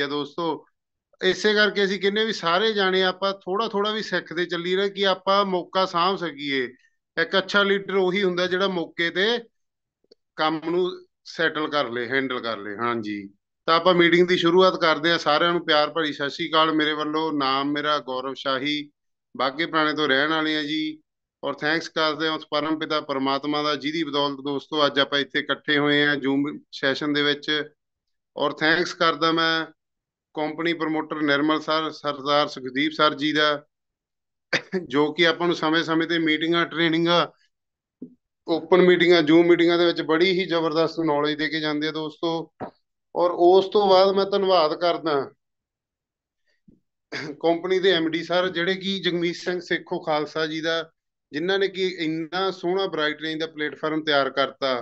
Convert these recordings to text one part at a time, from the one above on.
ਹੈ ਦੋਸਤੋ ਇਸੇ ਕਰਕੇ ਅਸੀਂ ਕਿੰਨੇ ਵੀ ਸਾਰੇ ਜਾਣੇ ਆਪਾਂ ਥੋੜਾ ਥੋੜਾ ਵੀ ਸਿੱਖਦੇ ਚੱਲੀ ਰਹੇ ਕਿ ਆਪਾਂ ਮੌਕਾ ਸਾਂਭ ਸਕੀਏ ਇੱਕ ਅੱਛਾ ਲੀਡਰ ਉਹੀ ਹੁੰਦਾ ਜਿਹੜਾ ਮੌਕੇ ਤੇ ਕੰਮ ਨੂੰ ਸੈਟਲ ਕਰ ਲੇ ਹੈਂਡਲ ਕਰ ਲੇ ਹਾਂਜੀ ਤਾਂ ਆਪਾਂ ਮੀਟਿੰਗ ਦੀ ਸ਼ੁਰੂਆਤ ਕਰਦੇ ਆ ਸਾਰਿਆਂ ਨੂੰ ਪਿਆਰ ਭਰੀ ਸਤਿ ਸ਼੍ਰੀ ਅਕਾਲ ਮੇਰੇ ਵੱਲੋਂ ਨਾਮ ਮੇਰਾ ਗੌਰਵ ਸ਼ਾਹੀ ਬਾਗੇ ਪ੍ਰਾਣੇ ਤੋਂ ਰਹਿਣ ਵਾਲੇ ਆ ਜੀ ਔਰ ਥੈਂਕਸ ਕਰਦੇ ਹਾਂ ਉਸ ਪਰਮ ਪਿਤਾ ਪਰਮਾਤਮਾ ਦਾ ਜਿਹਦੀ ਬਦੌਲਤ ਦੋਸਤੋ ਅੱਜ ਆਪਾਂ ਇੱਥੇ ਇਕੱਠੇ ਹੋਏ ਆ ਜੂਮ ਸੈਸ਼ਨ ਦੇ ਵਿੱਚ ਔਰ ਥੈਂਕਸ ਕਰਦਾ ਮੈਂ company promoter Nirmal sir Sardar Sukhdeep sir ji ਦਾ ਜੋ ਕਿ ਆਪਾਂ ਨੂੰ ਸਮੇਂ-ਸਮੇਂ ਤੇ ਮੀਟਿੰਗਾਂ ਟ੍ਰੇਨਿੰਗਾਂ ਓਪਨ ਮੀਟਿੰਗਾਂ ਜ਼ੂਮ ਮੀਟਿੰਗਾਂ ਦੇ ਵਿੱਚ ਬੜੀ ਹੀ ਜ਼ਬਰਦਸਤ ਨੌਲੇਜ ਦੇ ਕੇ ਜਾਂਦੇ ਆ ਦੋਸਤੋ ਔਰ ਉਸ ਤੋਂ ਬਾਅਦ ਮੈਂ ਧੰਨਵਾਦ ਕਰਦਾ ਕੰਪਨੀ ਦੇ ਐਮਡੀ ਸਰ ਜਿਹੜੇ ਕਿ ਜਗਮੀਤ ਸਿੰਘ ਸੇਖੋ ਖਾਲਸਾ ਜੀ ਦਾ ਜਿਨ੍ਹਾਂ ਨੇ ਕਿ ਇੰਨਾ ਸੋਹਣਾ ਬ੍ਰਾਈਟ ਰੇਂਜ ਦਾ ਪਲੇਟਫਾਰਮ ਤਿਆਰ ਕਰਤਾ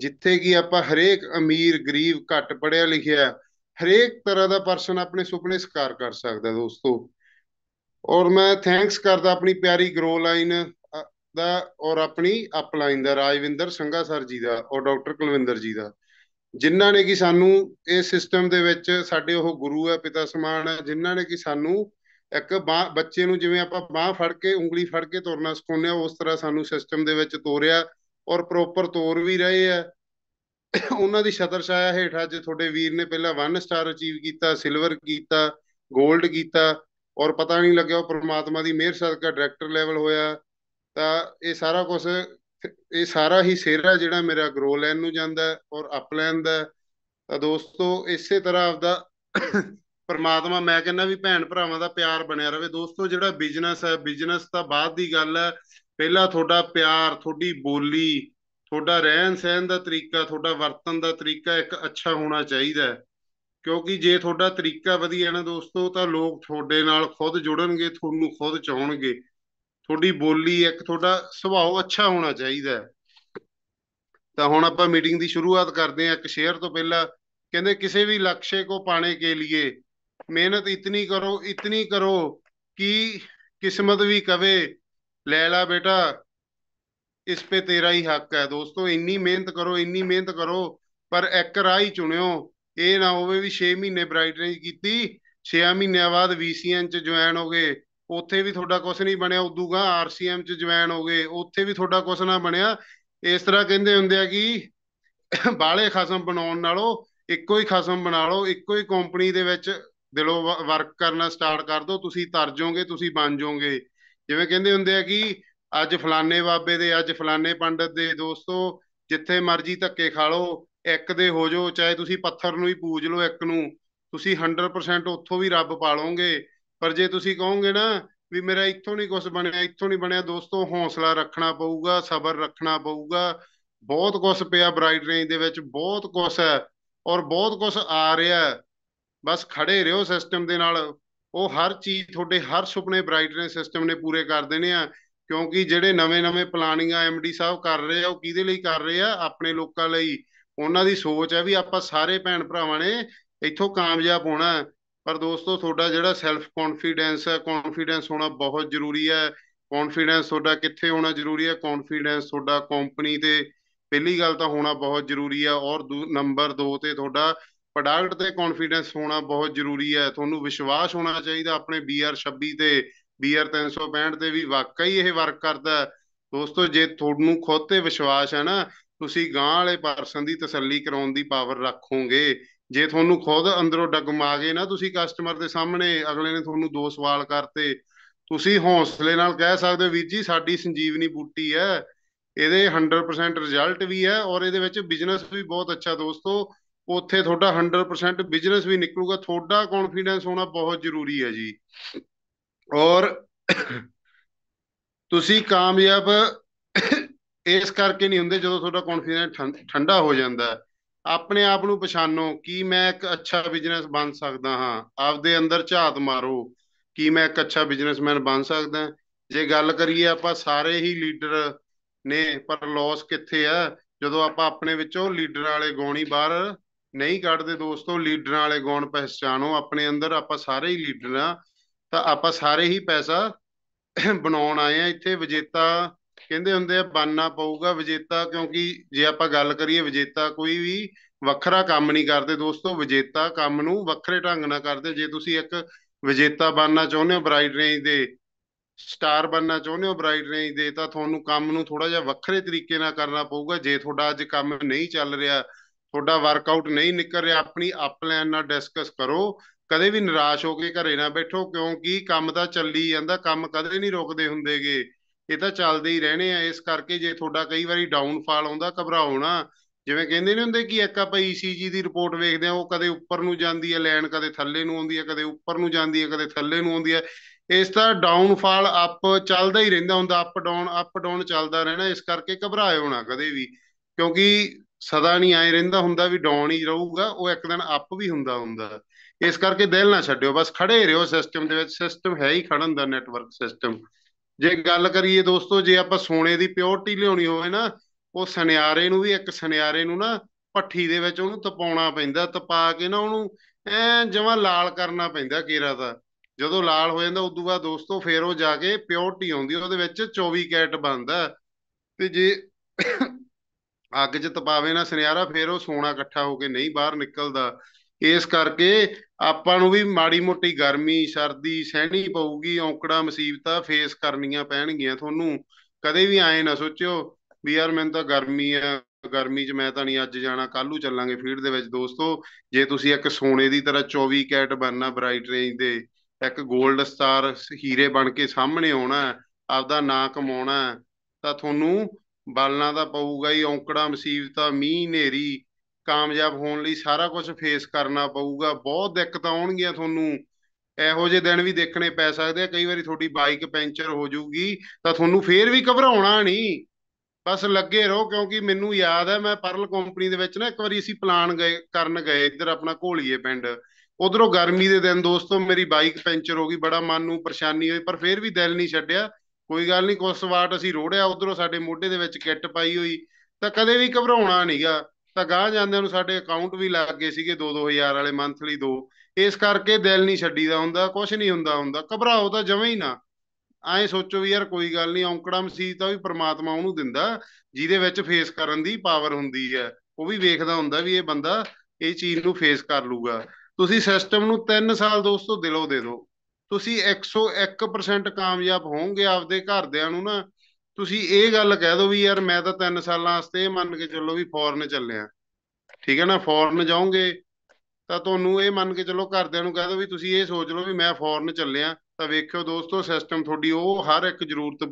ਜਿੱਥੇ ਕਿ ਆਪਾਂ ਹਰੇਕ ਅਮੀਰ ਗਰੀਬ ਘੱਟ ਪੜਿਆ ਲਿਖਿਆ ਹਰੇਕ ਤਰ੍ਹਾਂ ਦਾ ਪਰਸਨ ਆਪਣੇ ਸੁਪਨੇ ਸਕਾਰ ਕਰ ਸਕਦਾ ਦੋਸਤੋ ਔਰ ਮੈਂ ਥੈਂਕਸ ਕਰਦਾ ਆਪਣੀ ਪਿਆਰੀ ਗਰੋ ਲਾਈਨ ਦਾ ਔਰ ਆਪਣੀ ਅਪਲਾਈਨ ਦਾ ਰਾਜਵਿੰਦਰ ਸੰਘਾ ਸਰ ਜੀ ਦਾ ਔਰ ਡਾਕਟਰ ਕੁਲਵਿੰਦਰ ਜੀ ਦਾ ਜਿਨ੍ਹਾਂ ਨੇ ਕਿ ਸਾਨੂੰ ਇਹ ਸਿਸਟਮ ਦੇ ਵਿੱਚ ਸਾਡੇ ਉਹ ਗੁਰੂ ਹੈ ਪਿਤਾ ਸਮਾਨ ਹੈ ਜਿਨ੍ਹਾਂ ਨੇ ਕਿ ਸਾਨੂੰ ਇੱਕ ਬੱਚੇ ਨੂੰ ਜਿਵੇਂ ਆਪਾਂ ਬਾਹ ਫੜ ਕੇ ਉਂਗਲੀ ਫੜ ਕੇ ਤੋਰਨਾ ਸਿਖਾਉਂਦੇ ਆ ਉਸ ਤਰ੍ਹਾਂ ਸਾਨੂੰ ਸਿਸਟਮ ਦੇ ਵਿੱਚ ਤੋਰਿਆ ਔਰ ਪ੍ਰੋਪਰ ਤੋਰ ਵੀ ਰਹੇ ਆ ਉਹਨਾਂ ਦੀ ਛਤਰ ਛਾਇਆ ਹੇਠ ਅੱਜ ਤੁਹਾਡੇ ਵੀਰ ਨੇ ਪਹਿਲਾਂ 1 ਸਟਾਰ ਅਚੀਵ ਕੀਤਾ ਸਿਲਵਰ ਕੀਤਾ 골ਡ ਕੀਤਾ ਔਰ ਪਤਾ ਨਹੀਂ ਲੱਗਿਆ ਉਹ ਪ੍ਰਮਾਤਮਾ ਦੀ ਮਿਹਰ ਸਦਕਾ ਡਾਇਰੈਕਟਰ ਲੈਵਲ ਹੋਇਆ ਤਾਂ ਇਹ ਸਾਰਾ ਕੁਝ ਇਹ ਸਾਰਾ ਹੀ ਸੇਰਾ ਜਿਹੜਾ ਮੇਰਾ ਗਰੋ ਲੈਨ ਨੂੰ ਜਾਂਦਾ ਔਰ ਅਪ ਲੈਨ ਦਾ ਤਾਂ ਦੋਸਤੋ ਇਸੇ ਤਰ੍ਹਾਂ ਆਪਦਾ ਪਰਮਾਤਮਾ ਮੈਂ ਕਹਿੰਦਾ ਵੀ ਭੈਣ ਭਰਾਵਾਂ ਦਾ ਪਿਆਰ ਬਣਿਆ ਰਵੇ ਦੋਸਤੋ ਜਿਹੜਾ ਬਿਜ਼ਨਸ ਹੈ ਬਿਜ਼ਨਸ ਤਾਂ ਬਾਅਦ ਦੀ ਗੱਲ ਹੈ ਪਹਿਲਾਂ ਤੁਹਾਡਾ ਪਿਆਰ ਤੁਹਾਡੀ ਬੋਲੀ ਤੁਹਾਡਾ ਰਹਿਣ ਸਹਿਣ ਦਾ ਤਰੀਕਾ ਤੁਹਾਡਾ ਵਰਤਣ ਦਾ ਤਰੀਕਾ ਇੱਕ ਅੱਛਾ ਹੋਣਾ ਚਾਹੀਦਾ ਕਿਉਂਕਿ ਜੇ ਤੁਹਾਡਾ ਤਰੀਕਾ ਵਧੀਆ ਨਾ ਦੋਸਤੋ ਤਾਂ ਲੋਕ ਤੁਹਾਡੇ ਨਾਲ ਖੁਦ ਜੁੜਨਗੇ ਤੁਹਾਨੂੰ ਖੁਦ ਚਾਹਣਗੇ ਤੁਹਾਡੀ ਬੋਲੀ ਇੱਕ ਤੁਹਾਡਾ ਸੁਭਾਅ ਅੱਛਾ ਹੋਣਾ ਚਾਹੀਦਾ ਤਾਂ ਹੁਣ ਆਪਾਂ ਮੀਟਿੰਗ ਦੀ ਸ਼ੁਰੂਆਤ ਕਰਦੇ ਹਾਂ ਇੱਕ ਸ਼ੇਅਰ ਤੋਂ ਪਹਿਲਾਂ ਕਹਿੰਦੇ ਕਿਸੇ ਵੀ ਲਕਸ਼ੇ ਕੋ ਪਾਣੇ ਕੇ ਲਈ ਮਿਹਨਤ ਇਤਨੀ ਕਰੋ ਇਤਨੀ ਕਰੋ ਕਿ ਕਿਸਮਤ ਵੀ ਕਵੇ ਲੈ ਲੈ ਬੇਟਾ ਇਸ ਤੇ ਤੇਰਾ ਹੀ ਹੱਕ ਹੈ ਦੋਸਤੋ ਇੰਨੀ ਮਿਹਨਤ ਕਰੋ ਇੰਨੀ ਮਿਹਨਤ ਕਰੋ ਪਰ ਇੱਕ ਰਾਹ ਹੀ ਚੁਣਿਓ ਇਹ ਨਾ ਹੋਵੇ ਵੀ 6 ਮਹੀਨੇ ਬ੍ਰਾਈਟ ਰੇਂਜ ਕੀਤੀ 6 ਮਹੀਨਿਆਂ ਬਾਅਦ VCN ਚ ਜੁਆਇਨ ਹੋ ਗਏ ਉੱਥੇ ਵੀ ਤੁਹਾਡਾ ਕੁਝ ਨਹੀਂ ਬਣਿਆ ਉਦੋਂ RCM ਚ ਜੁਆਇਨ ਹੋ ਗਏ ਉੱਥੇ ਵੀ ਤੁਹਾਡਾ ਕੁਝ ਨਾ ਬਣਿਆ ਇਸ ਤਰ੍ਹਾਂ ਕਹਿੰਦੇ ਹੁੰਦੇ ਆ ਕਿ ਬਾਲੇ ਖਸਮ ਬਣਾਉਣ ਨਾਲੋਂ ਇੱਕੋ ਹੀ ਖਸਮ ਬਣਾ ਲਓ ਇੱਕੋ ਹੀ ਕੰਪਨੀ ਦੇ ਵਿੱਚ ਦਿਲੋਂ ਵਰਕ ਕਰਨਾ ਸਟਾਰਟ ਕਰ ਦਿਓ ਤੁਸੀਂ ਤਰ ਜਾਓਗੇ ਤੁਸੀਂ ਬਣ ਜਾਓਗੇ ਜਿਵੇਂ ਕਹਿੰਦੇ ਹੁੰਦੇ ਆ ਕਿ ਅੱਜ ਫਲਾਣੇ ਬਾਬੇ ਦੇ ਅੱਜ ਫਲਾਣੇ ਪੰਡਤ ਦੇ ਦੋਸਤੋ ਜਿੱਥੇ ਮਰਜ਼ੀ ਧੱਕੇ ਖਾ ਲਓ ਇੱਕ ਦੇ ਹੋ ਜਾਓ ਚਾਹੇ ਤੁਸੀਂ ਪੱਥਰ ਨੂੰ ਹੀ ਪੂਜ ਲਓ ਇੱਕ ਨੂੰ ਤੁਸੀਂ 100% ਉੱਥੋਂ ਵੀ ਰੱਬ ਪਾਲੋਗੇ ਪਰ ਜੇ ਤੁਸੀਂ ਕਹੋਗੇ ਨਾ ਵੀ ਮੇਰਾ ਇੱਥੋਂ ਨਹੀਂ ਕੁਝ ਬਣਿਆ ਇੱਥੋਂ ਨਹੀਂ ਬਣਿਆ ਦੋਸਤੋ ਹੌਸਲਾ ਰੱਖਣਾ ਪਊਗਾ ਸਬਰ ਰੱਖਣਾ ਪਊਗਾ ਬਹੁਤ ਕੁਝ ਪਿਆ ਬ੍ਰਾਈਟ ਰੇਂਜ ਦੇ ਵਿੱਚ ਬਹੁਤ ਕੁਝ ਹੈ ਔਰ ਬਹੁਤ ਕੁਝ ਆ ਰਿਹਾ ਬਸ ਖੜੇ ਰਹੋ ਸਿਸਟਮ ਦੇ ਨਾਲ ਉਹ ਹਰ ਚੀਜ਼ ਤੁਹਾਡੇ ਹਰ ਸੁਪਨੇ ਬ੍ਰਾਈਟ ਰੇਂਜ ਸਿਸਟਮ ਨੇ ਪੂਰੇ ਕਰ ਦੇਣੇ ਆ ਕਿਉਂਕਿ ਜਿਹੜੇ ਨਵੇਂ-ਨਵੇਂ ਪਲਾਨਿੰਗਾਂ ਐਮਡੀ ਸਾਹਿਬ ਕਰ ਰਹੇ ਆ ਉਹ ਕਿਹਦੇ ਲਈ ਕਰ ਰਹੇ ਆ ਆਪਣੇ ਲੋਕਾਂ ਲਈ ਉਹਨਾਂ ਦੀ ਸੋਚ ਹੈ ਵੀ ਆਪਾਂ ਸਾਰੇ ਭੈਣ ਭਰਾਵਾਂ ਨੇ ਇੱਥੋਂ ਕਾਮਯਾਬ ਹੋਣਾ ਪਰ ਦੋਸਤੋ ਤੁਹਾਡਾ ਜਿਹੜਾ ਸੈਲਫ ਕੌਨਫੀਡੈਂਸ ਹੈ ਕੌਨਫੀਡੈਂਸ ਹੋਣਾ ਬਹੁਤ ਜ਼ਰੂਰੀ ਹੈ ਕੌਨਫੀਡੈਂਸ ਤੁਹਾਡਾ ਕਿੱਥੇ ਹੋਣਾ ਜ਼ਰੂਰੀ ਹੈ ਕੌਨਫੀਡੈਂਸ ਤੁਹਾਡਾ ਕੰਪਨੀ ਤੇ ਪਹਿਲੀ ਗੱਲ ਤਾਂ ਹੋਣਾ ਬਹੁਤ ਜ਼ਰੂਰੀ ਹੈ ਔਰ ਨੰਬਰ 2 ਤੇ ਤੁਹਾਡਾ ਪ੍ਰੋਡਕਟ ਤੇ ਕੌਨਫੀਡੈਂਸ ਹੋਣਾ ਬਹੁਤ ਜ਼ਰੂਰੀ ਹੈ ਤੁਹਾਨੂੰ ਵਿਸ਼ਵਾਸ ਹੋਣਾ ਚਾਹੀਦਾ ਆਪਣੇ BR26 ਤੇ BR 365 ਤੇ ਵੀ ਵਾਕਈ ਇਹ ਵਰਕ ਕਰਦਾ ਦੋਸਤੋ ਜੇ ਤੁਹਾਨੂੰ ਖੁਦ ਤੇ ਵਿਸ਼ਵਾਸ ਹੈ ਨਾ ਤੁਸੀਂ ਗਾਂ ਵਾਲੇ ਪਰਸਨ ਦੀ ਤਸੱਲੀ ਕਰਾਉਣ ਦੀ ਪਾਵਰ ਰੱਖੋਗੇ ਜੇ ਤੁਹਾਨੂੰ ਖੁਦ ਅੰਦਰੋਂ ਡਗਮਾ ਗਏ ਨਾ ਤੁਸੀਂ ਕਸਟਮਰ ਦੇ ਸਾਹਮਣੇ ਅਗਲੇ ਨੇ ਤੁਹਾਨੂੰ ਦੋ ਸਵਾਲ ਕਰਤੇ ਤੁਸੀਂ ਹੌਸਲੇ ਨਾਲ ਕਹਿ ਸਕਦੇ ਵੀਰ ਜੀ ਸਾਡੀ ਸੰਜੀਵਨੀ ਬੂਟੀ ਹੈ ਇਹਦੇ 100% ਰਿਜ਼ਲਟ ਵੀ ਹੈ ਔਰ ਇਹਦੇ ਵਿੱਚ ਬਿਜ਼ਨਸ ਵੀ ਬਹੁਤ ਅੱਛਾ ਦੋਸਤੋ ਉੱਥੇ ਤੁਹਾਡਾ 100% ਬਿਜ਼ਨਸ ਵੀ ਨਿਕਲੂਗਾ ਤੁਹਾਡਾ ਕੌਨਫੀਡੈਂਸ ਹੋਣਾ ਬਹੁਤ ਜ਼ਰੂਰੀ ਹੈ ਜੀ ਔਰ ਤੁਸੀਂ ਕਾਮਯਾਬ ਇਸ ਕਰਕੇ ਨਹੀਂ ਹੁੰਦੇ ਜਦੋਂ ਤੁਹਾਡਾ ਕੌਨਫੀਡੈਂਸ ਠੰਡਾ ਹੋ ਜਾਂਦਾ ਹੈ ਆਪਣੇ ਆਪ ਨੂੰ ਪਛਾਣੋ ਕਿ ਮੈਂ ਇੱਕ ਅੱਛਾ ਬਿਜ਼ਨਸ ਬਣ ਸਕਦਾ ਹਾਂ ਆਪਦੇ ਅੰਦਰ ਝਾਤ ਮਾਰੋ ਕਿ ਮੈਂ ਇੱਕ ਅੱਛਾ ਬਿਜ਼ਨਸਮੈਨ ਬਣ ਸਕਦਾ ਜੇ ਗੱਲ ਕਰੀਏ ਆਪਾਂ ਸਾਰੇ ਹੀ ਲੀਡਰ ਨੇ ਪਰ ਲਾਸ ਕਿੱਥੇ ਆ ਜਦੋਂ ਆਪਾਂ ਆਪਣੇ ਵਿੱਚੋਂ ਲੀਡਰ ਵਾਲੇ ਗੋਣੀ ਬਾਹਰ ਨਹੀਂ ਕੱਢਦੇ ਦੋਸਤੋ ਲੀਡਰਾਂ ਵਾਲੇ ਗੁਣ ਪਛਾਣੋ ਆਪਣੇ ਅੰਦਰ ਆਪਾਂ ਸਾਰੇ ਹੀ ਲੀਡਰ ਆ ਤਾਂ ਆਪਾਂ ਸਾਰੇ ਹੀ ਪੈਸਾ ਬਣਾਉਣ ਆਏ ਆ ਇੱਥੇ ਵਿਜੇਤਾ ਕਹਿੰਦੇ ਹੁੰਦੇ ਆ ਬੰਨਣਾ ਪਊਗਾ ਵਿਜੇਤਾ ਕਿਉਂਕਿ ਜੇ ਆਪਾਂ ਗੱਲ ਕਰੀਏ ਵਿਜੇਤਾ ਕੋਈ ਵੀ ਵੱਖਰਾ ਕੰਮ ਨਹੀਂ ਕਰਦੇ ਦੋਸਤੋ ਵਿਜੇਤਾ ਕੰਮ ਨੂੰ ਵੱਖਰੇ ਢੰਗ ਨਾਲ ਕਰਦੇ ਜੇ ਤੁਸੀਂ ਇੱਕ ਵਿਜੇਤਾ ਬਣਨਾ ਚਾਹੁੰਦੇ ਹੋ ਬ੍ਰਾਈਟ ਰੇਂਜ ਦੇ ਸਟਾਰ ਬਣਨਾ ਚਾਹੁੰਦੇ ਹੋ ਬ੍ਰਾਈਟ ਰੇਂਜ ਦੇ ਤਾਂ ਤੁਹਾਨੂੰ ਕੰਮ ਨੂੰ ਥੋੜਾ ਜਿਹਾ ਵੱਖਰੇ ਤਰੀਕੇ ਨਾਲ ਕਰਨਾ ਪਊਗਾ ਜੇ ਤੁਹਾਡਾ ਅੱਜ ਕੰਮ ਨਹੀਂ ਚੱਲ ਰਿਹਾ ਤੁਹਾਡਾ ਵਰਕਆਊਟ ਨਹੀਂ ਨਿਕਲ ਰਿਹਾ ਆਪਣੀ ਅਪਲਾਈਨ ਨਾਲ ਡਿਸਕਸ ਕਰੋ ਕਦੇ ਵੀ ਨਿਰਾਸ਼ ਹੋ ਕੇ ਘਰੇ ਨਾ ਬੈਠੋ ਕਿਉਂਕਿ ਕੰਮ ਤਾਂ ਚੱਲੀ ਜਾਂਦਾ ਕੰਮ ਕਦੇ ਨਹੀਂ ਰੁਕਦੇ ਹੁੰਦੇਗੇ ਇਹ ਤਾਂ ਚੱਲਦੇ ਹੀ ਰਹਿਣੇ ਆ ਇਸ ਕਰਕੇ ਜੇ ਤੁਹਾਡਾ ਕਈ ਵਾਰੀ ਡਾਊਨਫਾਲ ਆਉਂਦਾ ਘਬਰਾਓ ਨਾ ਜਿਵੇਂ ਕਹਿੰਦੇ ਨਹੀਂ ਹੁੰਦੇ ਕਿ ਇੱਕ ਆਪਾਂ ECG ਦੀ ਰਿਪੋਰਟ ਵੇਖਦੇ ਆ ਉਹ ਕਦੇ ਉੱਪਰ ਨੂੰ ਜਾਂਦੀ ਹੈ ਲੈਣ ਕਦੇ ਥੱਲੇ ਨੂੰ ਆਉਂਦੀ ਹੈ ਕਦੇ ਉੱਪਰ ਨੂੰ ਜਾਂਦੀ ਹੈ ਕਦੇ ਥੱਲੇ ਨੂੰ ਆਉਂਦੀ ਹੈ ਇਸ ਦਾ ਡਾਊਨਫਾਲ ਅਪ ਚੱਲਦਾ ਹੀ ਰਹਿੰਦਾ ਹੁੰਦਾ ਅਪ ਡਾਊਨ ਅਪ ਡਾਊਨ ਚੱਲਦਾ ਰਹਿਣਾ ਇਸ ਕਰਕੇ ਘਬਰਾਇਓ ਨਾ ਕਦੇ ਵੀ ਕਿਉਂਕਿ ਸਦਾ ਨਹੀਂ ਆਏ ਰਹਿੰਦਾ ਹੁੰਦਾ ਵੀ ਡਾਊਨ ਹੀ ਰਹੂਗਾ ਉਹ ਇੱਕ ਦਿਨ ਅਪ ਵੀ ਹੁੰਦਾ ਹੁੰਦਾ ਇਸ ਕਰਕੇ ਦਿਲ ਨਾ ਛੱਡਿਓ ਬਸ ਖੜੇ ਰਹੋ ਸਿਸਟਮ ਦੇ ਵਿੱਚ ਸਿਸਟਮ ਹੈ ਹੀ ਖੜਨ ਦਾ ਨੈਟਵਰਕ ਸਿਸਟਮ ਜੇ ਗੱਲ ਕਰੀਏ ਦੋਸਤੋ ਜੇ ਆਪਾਂ ਸੋਨੇ ਦੀ ਪਿਓਰਟੀ ਲਿਆਉਣੀ ਹੋਵੇ ਨਾ ਉਹ ਸੁਨਿਆਰੇ ਨੂੰ ਵੀ ਇੱਕ ਸੁਨਿਆਰੇ ਨੂੰ ਨਾ ਪੱਠੀ ਦੇ ਵਿੱਚ ਉਹਨੂੰ ਤਪਾਉਣਾ ਪੈਂਦਾ ਤਪਾ ਕੇ ਨਾ ਉਹਨੂੰ ਐ ਜਿਵੇਂ ਲਾਲ ਕਰਨਾ ਪੈਂਦਾ ਕੇਰਾ ਦਾ ਜਦੋਂ ਲਾਲ ਹੋ ਜਾਂਦਾ ਉਦੋਂ ਬਾਅਦ ਦੋਸਤੋ ਫੇਰ ਉਹ ਜਾ ਕੇ ਪਿਓਰਟੀ ਆਉਂਦੀ ਉਹਦੇ ਵਿੱਚ 24 ਕੈਟ ਬਣਦਾ ਤੇ ਜੇ ਅੱਗ 'ਚ ਤਪਾਵੇ ਨਾ ਸੁਨਿਆਰਾ ਫੇਰ ਉਹ ਸੋਨਾ ਇਕੱਠਾ ਹੋ ਕੇ ਨਹੀਂ ਬਾਹਰ ਨਿਕਲਦਾ ਇਸ ਕਰਕੇ ਆਪਾਂ ਨੂੰ ਵੀ ਮਾੜੀ ਮੋਟੀ ਗਰਮੀ ਸਰਦੀ ਸਹਿਣੀ ਪਊਗੀ ਔਂਕੜਾ ਮੁਸੀਬਤਾਂ ਫੇਸ ਕਰਨੀਆਂ ਪੈਣਗੀਆਂ ਤੁਹਾਨੂੰ ਕਦੇ ਵੀ ਐ ਨਾ ਸੋਚਿਓ ਵੀ ਯਾਰ ਮੈਨੂੰ ਤਾਂ ਗਰਮੀ ਆ ਗਰਮੀ 'ਚ ਮੈਂ ਤਾਂ ਨਹੀਂ ਅੱਜ ਜਾਣਾ ਕੱਲ ਨੂੰ ਚੱਲਾਂਗੇ ਫੀਲਡ ਦੇ ਵਿੱਚ ਦੋਸਤੋ ਜੇ ਤੁਸੀਂ ਇੱਕ ਸੋਨੇ ਦੀ ਤਰ੍ਹਾਂ 24 ਕੈਟ ਬਣਨਾ ਬ੍ਰਾਈਟ ਰੇਂਜ ਦੇ ਇੱਕ 골ਡ ਸਟਾਰ ਹੀਰੇ ਬਣ ਕੇ ਸਾਹਮਣੇ ਆਉਣਾ ਆਪਦਾ ਨਾਂ ਕਮਾਉਣਾ ਤਾਂ ਤੁਹਾਨੂੰ ਬਾਲਣਾ ਦਾ ਪਊਗਾ ਹੀ ਔਂਕੜਾ ਮੁਸੀਬਤਾਂ ਮੀਂਹ ਨੇਰੀ ਕਾਮਯਾਬ ਹੋਣ ਲਈ ਸਾਰਾ ਕੁਝ ਫੇਸ ਕਰਨਾ ਪਊਗਾ ਬਹੁਤ ਦਿੱਕਤਾਂ ਆਉਣਗੀਆਂ ਤੁਹਾਨੂੰ ਇਹੋ ਜਿਹੇ ਦਿਨ ਵੀ ਦੇਖਣੇ ਪੈ ਸਕਦੇ ਆ ਕਈ ਵਾਰੀ ਤੁਹਾਡੀ ਬਾਈਕ ਪੈਂਚਰ ਹੋ ਜਾਊਗੀ ਤਾਂ ਤੁਹਾਨੂੰ ਫੇਰ ਵੀ ਘਬਰਾਉਣਾ ਨਹੀਂ ਬਸ ਲੱਗੇ ਰਹੋ ਕਿਉਂਕਿ ਮੈਨੂੰ ਯਾਦ ਹੈ ਮੈਂ ਪਰਲ ਕੰਪਨੀ ਦੇ ਵਿੱਚ ਨਾ ਇੱਕ ਵਾਰੀ ਅਸੀਂ ਪਲਾਨ ਗਏ ਕਰਨ ਗਏ ਇੱਧਰ ਆਪਣਾ ਘੋਲੀਏ ਪਿੰਡ ਉਧਰੋਂ ਗਰਮੀ ਦੇ ਦਿਨ ਦੋਸਤੋ ਮੇਰੀ ਬਾਈਕ ਪੈਂਚਰ ਹੋ ਗਈ ਬੜਾ ਮਨ ਨੂੰ ਪਰੇਸ਼ਾਨੀ ਹੋਈ ਪਰ ਫੇਰ ਵੀ ਦਿਲ ਨਹੀਂ ਛੱਡਿਆ ਕੋਈ ਗੱਲ ਨਹੀਂ ਕੁਸ ਵਾਟ ਅਸੀਂ ਰੋੜਿਆ ਉਧਰੋਂ ਸਾਡੇ ਮੋਢੇ ਦੇ ਵਿੱਚ ਕਿੱਟ ਪਾਈ ਹੋਈ ਤਾਂ ਕਦੇ ਵੀ ਘਬਰਾਉਣਾ ਨਹੀਂਗਾ ਤਾਂ ਗਾਹ ਜਾਂਦੇ ਨੂੰ ਸਾਡੇ ਅਕਾਊਂਟ ਵੀ ਲੱਗ ਗਏ ਸੀਗੇ 2-2000 ਵਾਲੇ ਮੰਥਲੀ ਦੋ ਇਸ ਕਰਕੇ ਦਿਲ ਨਹੀਂ ਛੱਡੀਦਾ ਹੁੰਦਾ ਕੁਝ ਨਹੀਂ ਹੁੰਦਾ ਹੁੰਦਾ ਘਬਰਾਓ ਤਾਂ ਜਮੇ ਹੀ ਨਾ ਐਂ ਸੋਚੋ ਵੀ ਯਾਰ ਕੋਈ ਗੱਲ ਨਹੀਂ ਔਂਕੜਾ ਮਸੀਤ ਆ ਵੀ ਪ੍ਰਮਾਤਮਾ ਉਹਨੂੰ ਦਿੰਦਾ ਜਿਹਦੇ ਵਿੱਚ ਫੇਸ ਕਰਨ ਦੀ ਪਾਵਰ ਹੁੰਦੀ ਹੈ ਉਹ ਵੀ ਵੇਖਦਾ ਹੁੰਦਾ ਵੀ ਇਹ ਬੰਦਾ ਇਹ ਚੀਜ਼ ਨੂੰ ਫੇਸ ਕਰ ਲੂਗਾ ਤੁਸੀਂ ਸਿਸਟਮ ਨੂੰ 3 ਸਾਲ ਦੋਸਤੋ ਦਿਲੋਂ ਦੇ ਦਿਓ ਤੁਸੀਂ 101% ਕਾਮਯਾਬ ਹੋਵੋਗੇ ਆਪਦੇ ਘਰਦਿਆਂ ਨੂੰ ਨਾ ਤੁਸੀਂ ਇਹ ਗੱਲ ਕਹਿ ਦਿਓ ਵੀ ਯਾਰ ਮੈਂ ਤਾਂ 3 ਸਾਲਾਂ ਵਾਸਤੇ ਮੰਨ ਕੇ ਚੱਲੋ ਵੀ ਫੋਰਨ ਚੱਲਿਆ ਠੀਕ ਹੈ ਨਾ ਫੋਰਨ ਜਾਓਗੇ ਤਾਂ ਤੁਹਾਨੂੰ ਇਹ ਮੰਨ ਕੇ ਚੱਲੋ ਘਰਦਿਆਂ ਨੂੰ ਕਹਿ ਦਿਓ ਵੀ ਤੁਸੀਂ ਇਹ ਸੋਚ ਲਓ ਵੀ ਮੈਂ ਫੋਰਨ ਚੱਲਿਆ ਤਾਂ ਵੇਖਿਓ ਦੋਸਤੋ ਸਿਸਟਮ ਤੁਹਾਡੀ ਉਹ ਹਰ ਇੱਕ ਜ਼ਰੂਰਤ